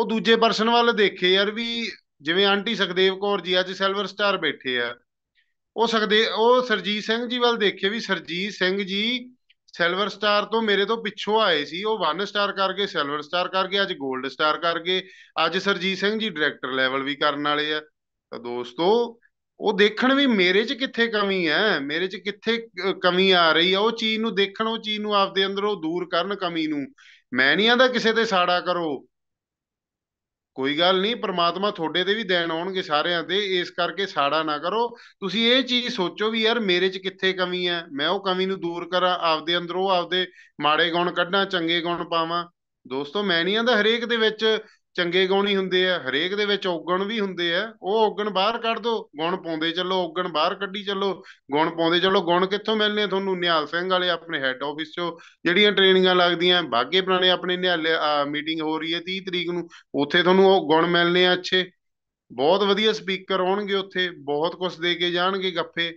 ਉਹ ਦੂਜੇ ਪਰਸਨ ਵੱਲ ਦੇਖੇ ਯਾਰ ਵੀ ਜਿਵੇਂ ਆਂਟੀ ਸੁਖਦੇਵ ਕੌਰ ਜੀ ਅੱਜ ਸਿਲਵਰ ਸਟਾਰ ਬੈਠੇ ਆ ਉਹ ਸਕਦੇ ਉਹ ਸਰਜੀਤ ਸਿੰਘ ਜੀ ਵੱਲ ਦੇਖੇ ਵੀ ਸਰਜੀਤ ਸਿੰਘ ਜੀ ਸਿਲਵਰ ਸਟਾਰ ਤੋਂ ਮੇਰੇ ਤੋਂ ਪਿੱਛੋਂ ਆਏ ਸੀ ਉਹ 1 ਸਟਾਰ ਕਰਕੇ ਸਿਲਵਰ ਸਟਾਰ ਕਰਕੇ ਅੱਜ 골ਡ ਸਟਾਰ ਕਰਕੇ ਅੱਜ ਸਰਜੀਤ ਸਿੰਘ ਜੀ ਡਾਇਰੈਕਟਰ ਲੈਵਲ ਵੀ ਕਰਨ ਵਾਲੇ ਆ ਤਾਂ ਦੋਸਤੋ ਉਹ ਦੇਖਣ ਵੀ ਮੇਰੇ 'ਚ ਕਿੱਥੇ ਕਮੀ ਹੈ ਮੇਰੇ 'ਚ ਕਿੱਥੇ ਕਮੀ ਆ ਰਹੀ ਆ ਉਹ ਚੀਜ਼ ਨੂੰ ਦੇਖਣ ਉਹ ਚੀਜ਼ ਨੂੰ ਆਪਦੇ ਅੰਦਰੋਂ ਦੂਰ ਕਰਨ ਕਮੀ ਨੂੰ ਮੈਂ ਨਹੀਂ ਆਂਦਾ ਕਿਸੇ ਤੇ ਸਾੜਾ ਕਰੋ ਕੋਈ ਗੱਲ ਨਹੀਂ ਪ੍ਰਮਾਤਮਾ ਤੁਹਾਡੇ ਤੇ ਵੀ ਦੇਣ ਆਉਣਗੇ ਸਾਰਿਆਂ ਤੇ ਇਸ ਕਰਕੇ ਸਾੜਾ ਨਾ ਕਰੋ ਤੁਸੀਂ ਇਹ ਚੀਜ਼ ਸੋਚੋ ਵੀ ਯਾਰ ਮੇਰੇ 'ਚ ਕਿੱਥੇ ਕਮੀ ਹੈ ਮੈਂ ਉਹ ਕਮੀ ਨੂੰ ਦੂਰ ਕਰਾਂ ਆਪਦੇ ਅੰਦਰੋਂ ਆਪਦੇ ਮਾੜੇ ਗੁਣ ਕੱਢਾਂ ਚੰਗੇ ਗੁਣ ਪਾਵਾਂ ਦੋਸਤੋ ਮੈਂ ਨਹੀਂ ਆਂਦਾ ਹਰੇਕ ਦੇ ਵਿੱਚ ਚੰਗੇ ਗੁਣ ਹੀ ਹੁੰਦੇ ਆ ਹਰੇਕ ਦੇ ਵਿੱਚ ਔਗਣ ਵੀ ਹੁੰਦੇ ਆ ਉਹ ਔਗਣ ਬਾਹਰ ਕੱਢ ਦੋ ਗੁਣ ਪਾਉਂਦੇ ਚੱਲੋ ਔਗਣ ਬਾਹਰ ਕੱਢੀ ਚੱਲੋ ਗੁਣ ਪਾਉਂਦੇ ਚੱਲੋ ਗੁਣ ਕਿੱਥੋਂ ਮਿਲਨੇ ਤੁਹਾਨੂੰ ਨਿਹਾਲ ਸਿੰਘ ਵਾਲੇ ਆਪਣੇ ਹੈੱਡ ਆਫਿਸ 'ਚੋਂ ਜਿਹੜੀਆਂ ਟ੍ਰੇਨਿੰਗਾਂ ਲੱਗਦੀਆਂ ਬਾਗੇ ਪੁਰਾਣੇ ਆਪਣੇ ਨਿਹਾਲ ਮੀਟਿੰਗ ਹੋ ਰਹੀ ਹੈ 30 ਤਰੀਕ ਨੂੰ ਉੱਥੇ ਤੁਹਾਨੂੰ ਉਹ ਗੁਣ ਮਿਲਨੇ ਆ ਅੱਛੇ ਬਹੁਤ ਵਧੀਆ ਸਪੀਕਰ ਆਉਣਗੇ ਉੱਥੇ ਬਹੁਤ ਕੁਝ ਦੇ ਕੇ ਜਾਣਗੇ ਗੱਫੇ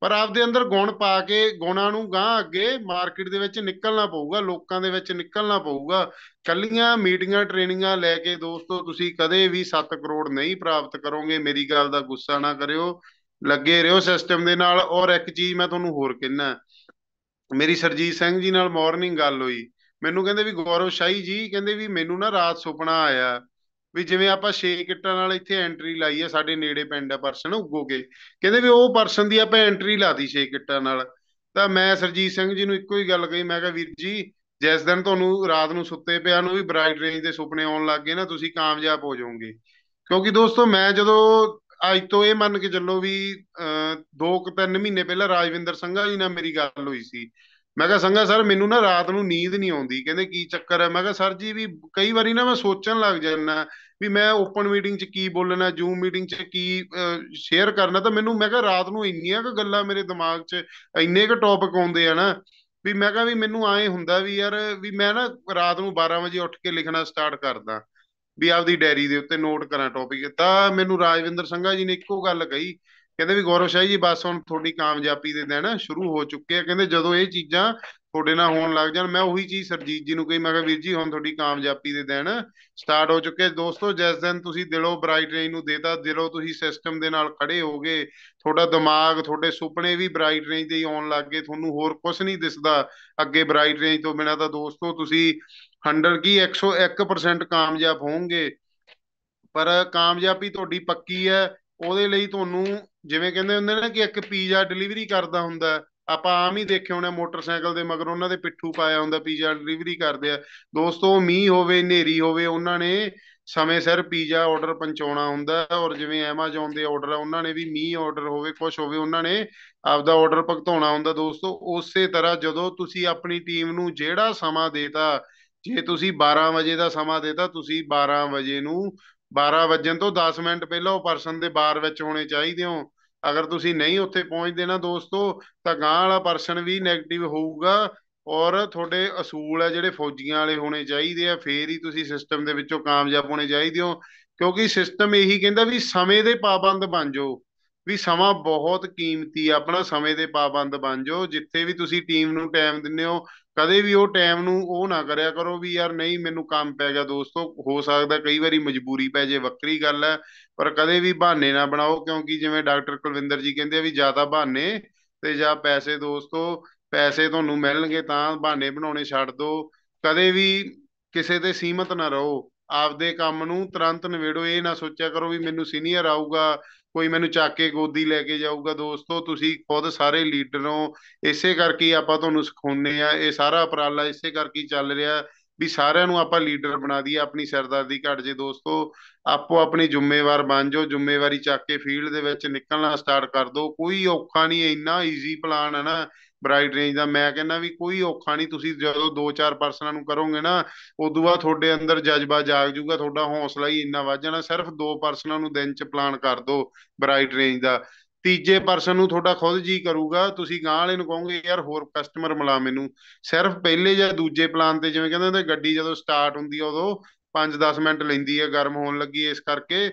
ਪਰ ਆਪਦੇ ਅੰਦਰ ਗੁਣ ਪਾ ਕੇ ਗੁਣਾ ਨੂੰ ਗਾਂ ਅੱਗੇ ਮਾਰਕੀਟ ਦੇ ਵਿੱਚ ਨਿਕਲਣਾ ਪਊਗਾ ਲੋਕਾਂ ਦੇ ਵਿੱਚ ਨਿਕਲਣਾ ਪਊਗਾ ਕੱਲੀਆਂ ਮੀਟਿੰਗਾਂ ਟ੍ਰੇਨਿੰਗਾਂ ਲੈ ਕੇ ਦੋਸਤੋ ਤੁਸੀਂ ਕਦੇ ਵੀ 7 ਕਰੋੜ ਨਹੀਂ ਪ੍ਰਾਪਤ ਕਰੋਗੇ ਮੇਰੀ ਗੱਲ ਦਾ ਗੁੱਸਾ ਨਾ ਕਰਿਓ ਲੱਗੇ ਰਹੋ ਸਿਸਟਮ ਦੇ ਨਾਲ ਔਰ ਇੱਕ ਚੀਜ਼ ਮੈਂ ਤੁਹਾਨੂੰ ਹੋਰ ਕਹਿਣਾ ਮੇਰੀ ਸਰਜੀਤ ਸਿੰਘ ਜੀ ਨਾਲ ਮਾਰਨਿੰਗ ਗੱਲ ਹੋਈ ਮੈਨੂੰ ਕਹਿੰਦੇ ਵੀ ਗੌਰਵ ਸ਼ਾਹੀ ਜੀ ਕਹਿੰਦੇ ਵੀ ਮੈਨੂੰ ਨਾ ਰਾਤ ਸੁਪਨਾ ਆਇਆ ਵੀ ਜਿਵੇਂ ਆਪਾਂ 6 ਕਿੱਟਾਂ ਨਾਲ ਇੱਥੇ ਐਂਟਰੀ ਲਾਈ ਹੈ ਸਾਡੇ ਨੇੜੇ ਪਿੰਡ ਆ ਪਰਸਨ ਉੱਗੋਗੇ ਕਹਿੰਦੇ ਵੀ ਉਹ ਪਰਸਨ ਦੀ ਆਪਾਂ ਐਂਟਰੀ ਲਾਦੀ 6 ਕਿੱਟਾਂ ਨਾਲ ਤਾਂ ਮੈਂ ਸਰਜੀਤ ਸਿੰਘ ਜੀ ਨੂੰ ਇੱਕੋ ਹੀ ਗੱਲ ਕਹੀ ਮੈਂ ਕਿਹਾ ਵੀਰ ਜੀ ਜਿਸ ਦਿਨ ਤੁਹਾਨੂੰ ਰਾਤ ਨੂੰ ਸੁੱਤੇ ਪਿਆ ਨੂੰ ਵੀ ਬ੍ਰਾਈਟ ਰੇਂਜ ਦੇ ਸੁਪਨੇ ਆਉਣ ਲੱਗ ਗਏ ਨਾ ਤੁਸੀਂ ਕਾਮਯਾਬ ਹੋ ਜਾਓਗੇ ਕਿਉਂਕਿ ਦੋਸਤੋ ਮੈਂ ਜਦੋਂ ਅੱਜ ਤੋਂ ਇਹ ਮੰਨ ਕੇ ਚੱਲੋ ਵੀ 2-3 ਮਹੀਨੇ ਪਹਿਲਾਂ ਰਾਜਵਿੰਦਰ ਸੰਘਾ ਜੀ ਨਾਲ ਮੇਰੀ ਗੱਲ ਹੋਈ ਸੀ ਮੈਂ ਕਿਹਾ ਸੰਗਾ ਸਰ ਮੈਨੂੰ ਨਾ ਰਾਤ ਨੂੰ ਨੀਂਦ ਨਹੀਂ ਆਉਂਦੀ ਕਹਿੰਦੇ ਕੀ ਚੱਕਰ ਹੈ ਮੈਂ ਕਿਹਾ ਸਰ ਜੀ ਵੀ ਕਈ ਵਾਰੀ ਨਾ ਮੈਂ ਸੋਚਣ ਲੱਗ ਜਾਂਦਾ ਵੀ ਮੈਂ ਓਪਨ ਮੀਟਿੰਗ 'ਚ ਕੀ ਬੋਲਣਾ ਜ਼ੂਮ ਮੀਟਿੰਗ 'ਚ ਕੀ ਸ਼ੇਅਰ ਕਰਨਾ ਤਾਂ ਮੈਨੂੰ ਮੈਂ ਕਿਹਾ ਰਾਤ ਨੂੰ ਇੰਨੀਆਂ ਕੁ ਗੱਲਾਂ ਮੇਰੇ ਦਿਮਾਗ 'ਚ ਇੰਨੇ ਕੁ ਟੌਪਿਕ ਆਉਂਦੇ ਆ ਨਾ ਵੀ ਮੈਂ ਕਿਹਾ ਵੀ ਮੈਨੂੰ ਆਏ ਹੁੰਦਾ ਵੀ ਯਾਰ ਵੀ ਮੈਂ ਨਾ ਰਾਤ ਨੂੰ 12 ਵਜੇ ਉੱਠ ਕੇ ਲਿਖਣਾ ਸਟਾਰਟ ਕਰਦਾ ਵੀ ਆਪਦੀ ਡਾਇਰੀ ਦੇ ਉੱਤੇ ਨੋਟ ਕਰਾਂ ਟੌਪਿਕ ਤਾਂ ਮੈਨੂੰ ਰਾਜਵਿੰਦਰ ਸੰਘਾ ਜੀ ਨੇ ਇੱਕੋ ਗੱਲ ਕਹੀ ਕਹਿੰਦੇ ਵੀ ਗੌਰਵ ਸ਼ਾਹੀ ਜੀ ਬਸ ਹੁਣ ਤੁਹਾਡੀ ਕਾਮਯਾਬੀ ਦੇ ਦਿਨ ਸ਼ੁਰੂ ਹੋ ਚੁੱਕੇ ਆ ਕਹਿੰਦੇ ਜਦੋਂ ਇਹ ਚੀਜ਼ਾਂ ਤੁਹਾਡੇ ਨਾਲ ਹੋਣ ਲੱਗ ਜਾਣ ਮੈਂ ਉਹੀ ਚੀਜ਼ ਸਰਜੀਤ ਜੀ ਨੂੰ ਕਹੀ ਮੈਂ ਕਿਹਾ ਵੀਰ ਜੀ ਹੁਣ ਤੁਹਾਡੀ ਕਾਮਯਾਬੀ ਦੇ ਦਿਨ ਸਟਾਰਟ ਹੋ ਚੁੱਕੇ ਦੋਸਤੋ ਜਿਸ ਦਿਨ ਤੁਸੀਂ ਦਿਲੋਂ ਬ੍ਰਾਈਟ ਰੇਂਜ ਨੂੰ ਦੇਤਾ ਦਿਲੋਂ ਤੁਸੀਂ ਸਿਸਟਮ ਦੇ ਨਾਲ ਖੜੇ ਹੋਗੇ ਤੁਹਾਡਾ ਦਿਮਾਗ ਤੁਹਾਡੇ ਸੁਪਨੇ ਵੀ ਬ੍ਰਾਈਟ ਰੇਂਜ ਦੇ ਹੀ ਆਉਣ ਲੱਗ ਗਏ ਤੁਹਾਨੂੰ ਹੋਰ ਕੁਝ ਨਹੀਂ ਦਿਸਦਾ ਅੱਗੇ ਬ੍ਰਾਈਟ ਰੇਂਜ ਤੋਂ ਬਿਨਾਂ ਤਾਂ ਦੋਸਤੋ ਤੁਸੀਂ 100 ਕੀ 101% ਕਾਮਯਾਬ ਹੋਵੋਗੇ ਪਰ ਕਾਮਯਾਬੀ ਤੁਹਾਡੀ ਪੱਕੀ ਹੈ ਉਹਦੇ ਲਈ ਤੁਹਾਨੂੰ ਜਿਵੇਂ ਕਹਿੰਦੇ ਹੁੰਦੇ ਨੇ ਕਿ ਇੱਕ ਪੀਜ਼ਾ ਡਿਲੀਵਰੀ ਕਰਦਾ ਹੁੰਦਾ ਆਪਾਂ ਆਮ ਹੀ ਦੇਖੇ ਹੋਣੇ ਮੋਟਰਸਾਈਕਲ ਦੇ ਮਗਰ ਉਹਨਾਂ ਦੇ ਪਿੱਠੂ ਪਾਇਆ ਹੁੰਦਾ ਪੀਜ਼ਾ ਡਿਲੀਵਰੀ ਕਰਦੇ ਆ ਦੋਸਤੋ ਮੀਂਹ ਹੋਵੇ ਹਨੇਰੀ ਹੋਵੇ ਉਹਨਾਂ ਨੇ ਸਮੇਂ ਸਿਰ ਪੀਜ਼ਾ ਆਰਡਰ ਪਹੁੰਚਾਉਣਾ ਹੁੰਦਾ ਔਰ ਜਿਵੇਂ ਐਮਾਜ਼ਾਨ ਦੇ ਆਰਡਰ ਆ ਉਹਨਾਂ ਨੇ ਵੀ ਮੀਂਹ ਆਰਡਰ ਹੋਵੇ ਕੁਝ ਹੋਵੇ ਉਹਨਾਂ ਨੇ ਆਪਦਾ ਆਰਡਰ ਭੁਗਤਾਉਣਾ ਹੁੰਦਾ ਦੋਸਤੋ ਉਸੇ ਤਰ੍ਹਾਂ ਜਦੋਂ ਤੁਸੀਂ ਆਪਣੀ ਟੀਮ ਨੂੰ ਜਿਹੜਾ ਸਮਾਂ ਦੇਤਾ ਜੇ ਤੁਸੀਂ 12 ਵਜੇ ਦਾ ਸਮਾਂ ਦੇਤਾ ਤੁਸੀਂ 12 ਵਜੇ ਨੂੰ 12 ਵਜਣ ਤੋਂ 10 ਮਿੰਟ ਪਹਿਲਾਂ ਉਹ ਪਰਸਨ ਦੇ ਬਾਰ ਵਿੱਚ ਹੋਣੇ ਚਾਹੀਦੇ ਹੋ ਅਗਰ ਤੁਸੀਂ ਨਹੀਂ ਉੱਥੇ ਪਹੁੰਚਦੇ ਨਾ ਦੋਸਤੋ ਤਾਂ ਗਾਂ ਵਾਲਾ ਪਰਸਨ ਵੀ 네ਗੇਟਿਵ ਹੋਊਗਾ ਔਰ ਤੁਹਾਡੇ ਅਸੂਲ ਹੈ ਜਿਹੜੇ ਫੌਜੀਆਂ ਵਾਲੇ ਹੋਣੇ ਚਾਹੀਦੇ ਆ ਫੇਰ ਹੀ ਤੁਸੀਂ ਸਿਸਟਮ ਦੇ ਵਿੱਚੋਂ ਕਾਮਯਾਬ ਹੋਣੇ ਚਾਹੀਦੇ ਹੋ ਕਿਉਂਕਿ ਸਿਸਟਮ ਇਹੀ ਕਹਿੰਦਾ ਵੀ ਸਮੇਂ ਦੇ ਪਾਬੰਦ ਬਣ ਜਾਓ ਵੀ ਸਮਾਂ ਬਹੁਤ ਕੀਮਤੀ ਆ ਆਪਣਾ ਸਮੇਂ ਦੇ ਪਾਬੰਦ ਬਣ ਜਾਓ ਜਿੱਥੇ ਵੀ ਤੁਸੀਂ ਟੀਮ ਨੂੰ ਟਾਈਮ ਦਿੰਨੇ ਹੋ ਕਦੇ ਵੀ ਉਹ ਟਾਈਮ ਨੂੰ ਉਹ ਨਾ ਕਰਿਆ ਕਰੋ ਵੀ ਯਾਰ ਨਹੀਂ ਮੈਨੂੰ ਕੰਮ ਪੈ ਗਿਆ ਦੋਸਤੋ ਹੋ ਸਕਦਾ ਕਈ ਵਾਰੀ ਮਜਬੂਰੀ ਪੈ ਜੇ ਵੱਖਰੀ ਗੱਲ ਹੈ ਪਰ ਕਦੇ ਵੀ ਬਹਾਨੇ ਨਾ ਬਣਾਓ ਕਿਉਂਕਿ ਜਿਵੇਂ ਡਾਕਟਰ ਕੁਲਵਿੰਦਰ ਜੀ ਕਹਿੰਦੇ ਆ ਵੀ ਜ਼ਿਆਦਾ ਬਹਾਨੇ ਤੇ ਜਾਂ ਪੈਸੇ ਦੋਸਤੋ ਪੈਸੇ ਤੁਹਾਨੂੰ ਮਿਲਣਗੇ ਤਾਂ ਬਹਾਨੇ ਬਣਾਉਣੇ ਛੱਡ ਦਿਓ ਕਦੇ ਵੀ ਕਿਸੇ ਤੇ ਸੀਮਤ ਨਾ ਰਹੋ ਆਪਦੇ ਕੰਮ ਨੂੰ ਤੁਰੰਤ ਨਿਵੇੜੋ ਇਹ ਨਾ ਸੋਚਿਆ ਕਰੋ ਵੀ ਮੈਨੂੰ ਸੀਨੀਅਰ ਆਊਗਾ ਕੋਈ ਮੈਨੂੰ ਚੱਕ ਕੇ ਗੋਦੀ ਲੈ ਕੇ ਜਾਊਗਾ ਦੋਸਤੋ ਤੁਸੀਂ ਖੁਦ ਸਾਰੇ ਲੀਡਰ ਹੋ ਇਸੇ ਕਰਕੇ ਆਪਾਂ ਤੁਹਾਨੂੰ ਸਿਖਾਉਂਦੇ ਆ ਇਹ ਸਾਰਾ ਉਪਰਾਲਾ ਇਸੇ ਕਰਕੇ ਚੱਲ ਰਿਹਾ ਵੀ ਸਾਰਿਆਂ ਨੂੰ ਆਪਾਂ ਲੀਡਰ ਬਣਾ ਦਈਏ ਆਪਣੀ ਸਰਦਾਰੀ ਘਟ ਜੇ ਦੋਸਤੋ ਆਪੋ ਆਪਣੀ ਜ਼ਿੰਮੇਵਾਰ ਬਣ ਜਾਓ ਜ਼ਿੰਮੇਵਾਰੀ ਚੱਕ ਕੇ ਫੀਲਡ ਦੇ ਵਿੱਚ ਨਿਕਲਣਾ ਸਟਾਰਟ ਕਰ ਦਿਓ ਕੋਈ ਔਖਾ ਨਹੀਂ ਇੰਨਾ ਈਜ਼ੀ ਪਲਾਨ ਹੈ ਨਾ ਬ੍ਰਾਈਟ ਰੇਂਜ ਦਾ ਮੈਂ ਕਹਿੰਦਾ ਵੀ ਕੋਈ ਔਖਾ ਨਹੀਂ ਤੁਸੀਂ ਜਦੋਂ ਦੋ ਚਾਰ ਪਰਸਨਾਂ ਨੂੰ ਕਰੋਗੇ ਨਾ ਉਦੋਂ ਬਾਅਦ ਤੁਹਾਡੇ ਅੰਦਰ ਜਜ਼ਬਾ ਜਾਗ ਜਾਊਗਾ ਤੁਹਾਡਾ ਹੌਸਲਾ ਹੀ ਇੰਨਾ ਵੱਧ ਜਾਣਾ ਸਿਰਫ ਦੋ ਪਰਸਨਾਂ ਨੂੰ ਦਿਨ ਚ ਪਲਾਨ ਕਰ ਦਿਓ ਬ੍ਰਾਈਟ ਰੇਂਜ ਦਾ ਤੀਜੇ ਪਰਸਨ ਨੂੰ ਤੁਹਾਡਾ ਖੁਦ ਜੀ ਕਰੂਗਾ ਤੁਸੀਂ ਗਾਂ ਵਾਲੇ ਨੂੰ ਕਹੋਗੇ ਯਾਰ ਹੋਰ ਕਸਟਮਰ ਮਿਲਾ ਮੈਨੂੰ ਸਿਰਫ ਪਹਿਲੇ ਜਾਂ ਦੂਜੇ ਪਲਾਨ ਤੇ ਜਿਵੇਂ ਕਹਿੰਦੇ ਹੁੰਦੇ ਗੱਡੀ ਜਦੋਂ ਸਟਾਰਟ ਹੁੰਦੀ ਆ ਉਦੋਂ 5-10 ਮਿੰਟ ਲੈਂਦੀ ਹੈ ਗਰਮ ਹੋਣ ਲੱਗੀ ਇਸ ਕਰਕੇ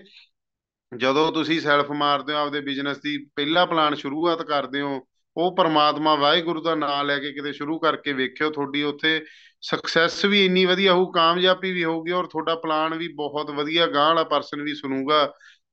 ਜਦੋਂ ਤੁਸੀਂ ਸੈਲਫ ਮਾਰਦੇ ਹੋ ਆਪਦੇ ਬਿਜ਼ਨਸ ਦੀ ਪਹਿਲਾ ਪਲਾਨ ਸ਼ੁਰੂਆਤ ਕਰਦੇ ਹੋ ਉਹ ਪਰਮਾਤਮਾ ਵਾਹਿਗੁਰੂ ਦਾ ਨਾਮ ਲੈ ਕੇ ਕਿਤੇ ਸ਼ੁਰੂ ਕਰਕੇ ਵੇਖਿਓ ਤੁਹਾਡੀ ਉੱਥੇ ਸਕਸੈਸ ਵੀ ਇੰਨੀ ਵਧੀਆ ਹੋਊ ਕਾਮਯਾਬੀ ਵੀ ਹੋਊਗੀ ਔਰ ਤੁਹਾਡਾ ਪਲਾਨ ਵੀ ਬਹੁਤ ਵਧੀਆ ਗਾਂ ਵਾਲਾ ਪਰਸਨ ਵੀ ਸੁਣੂਗਾ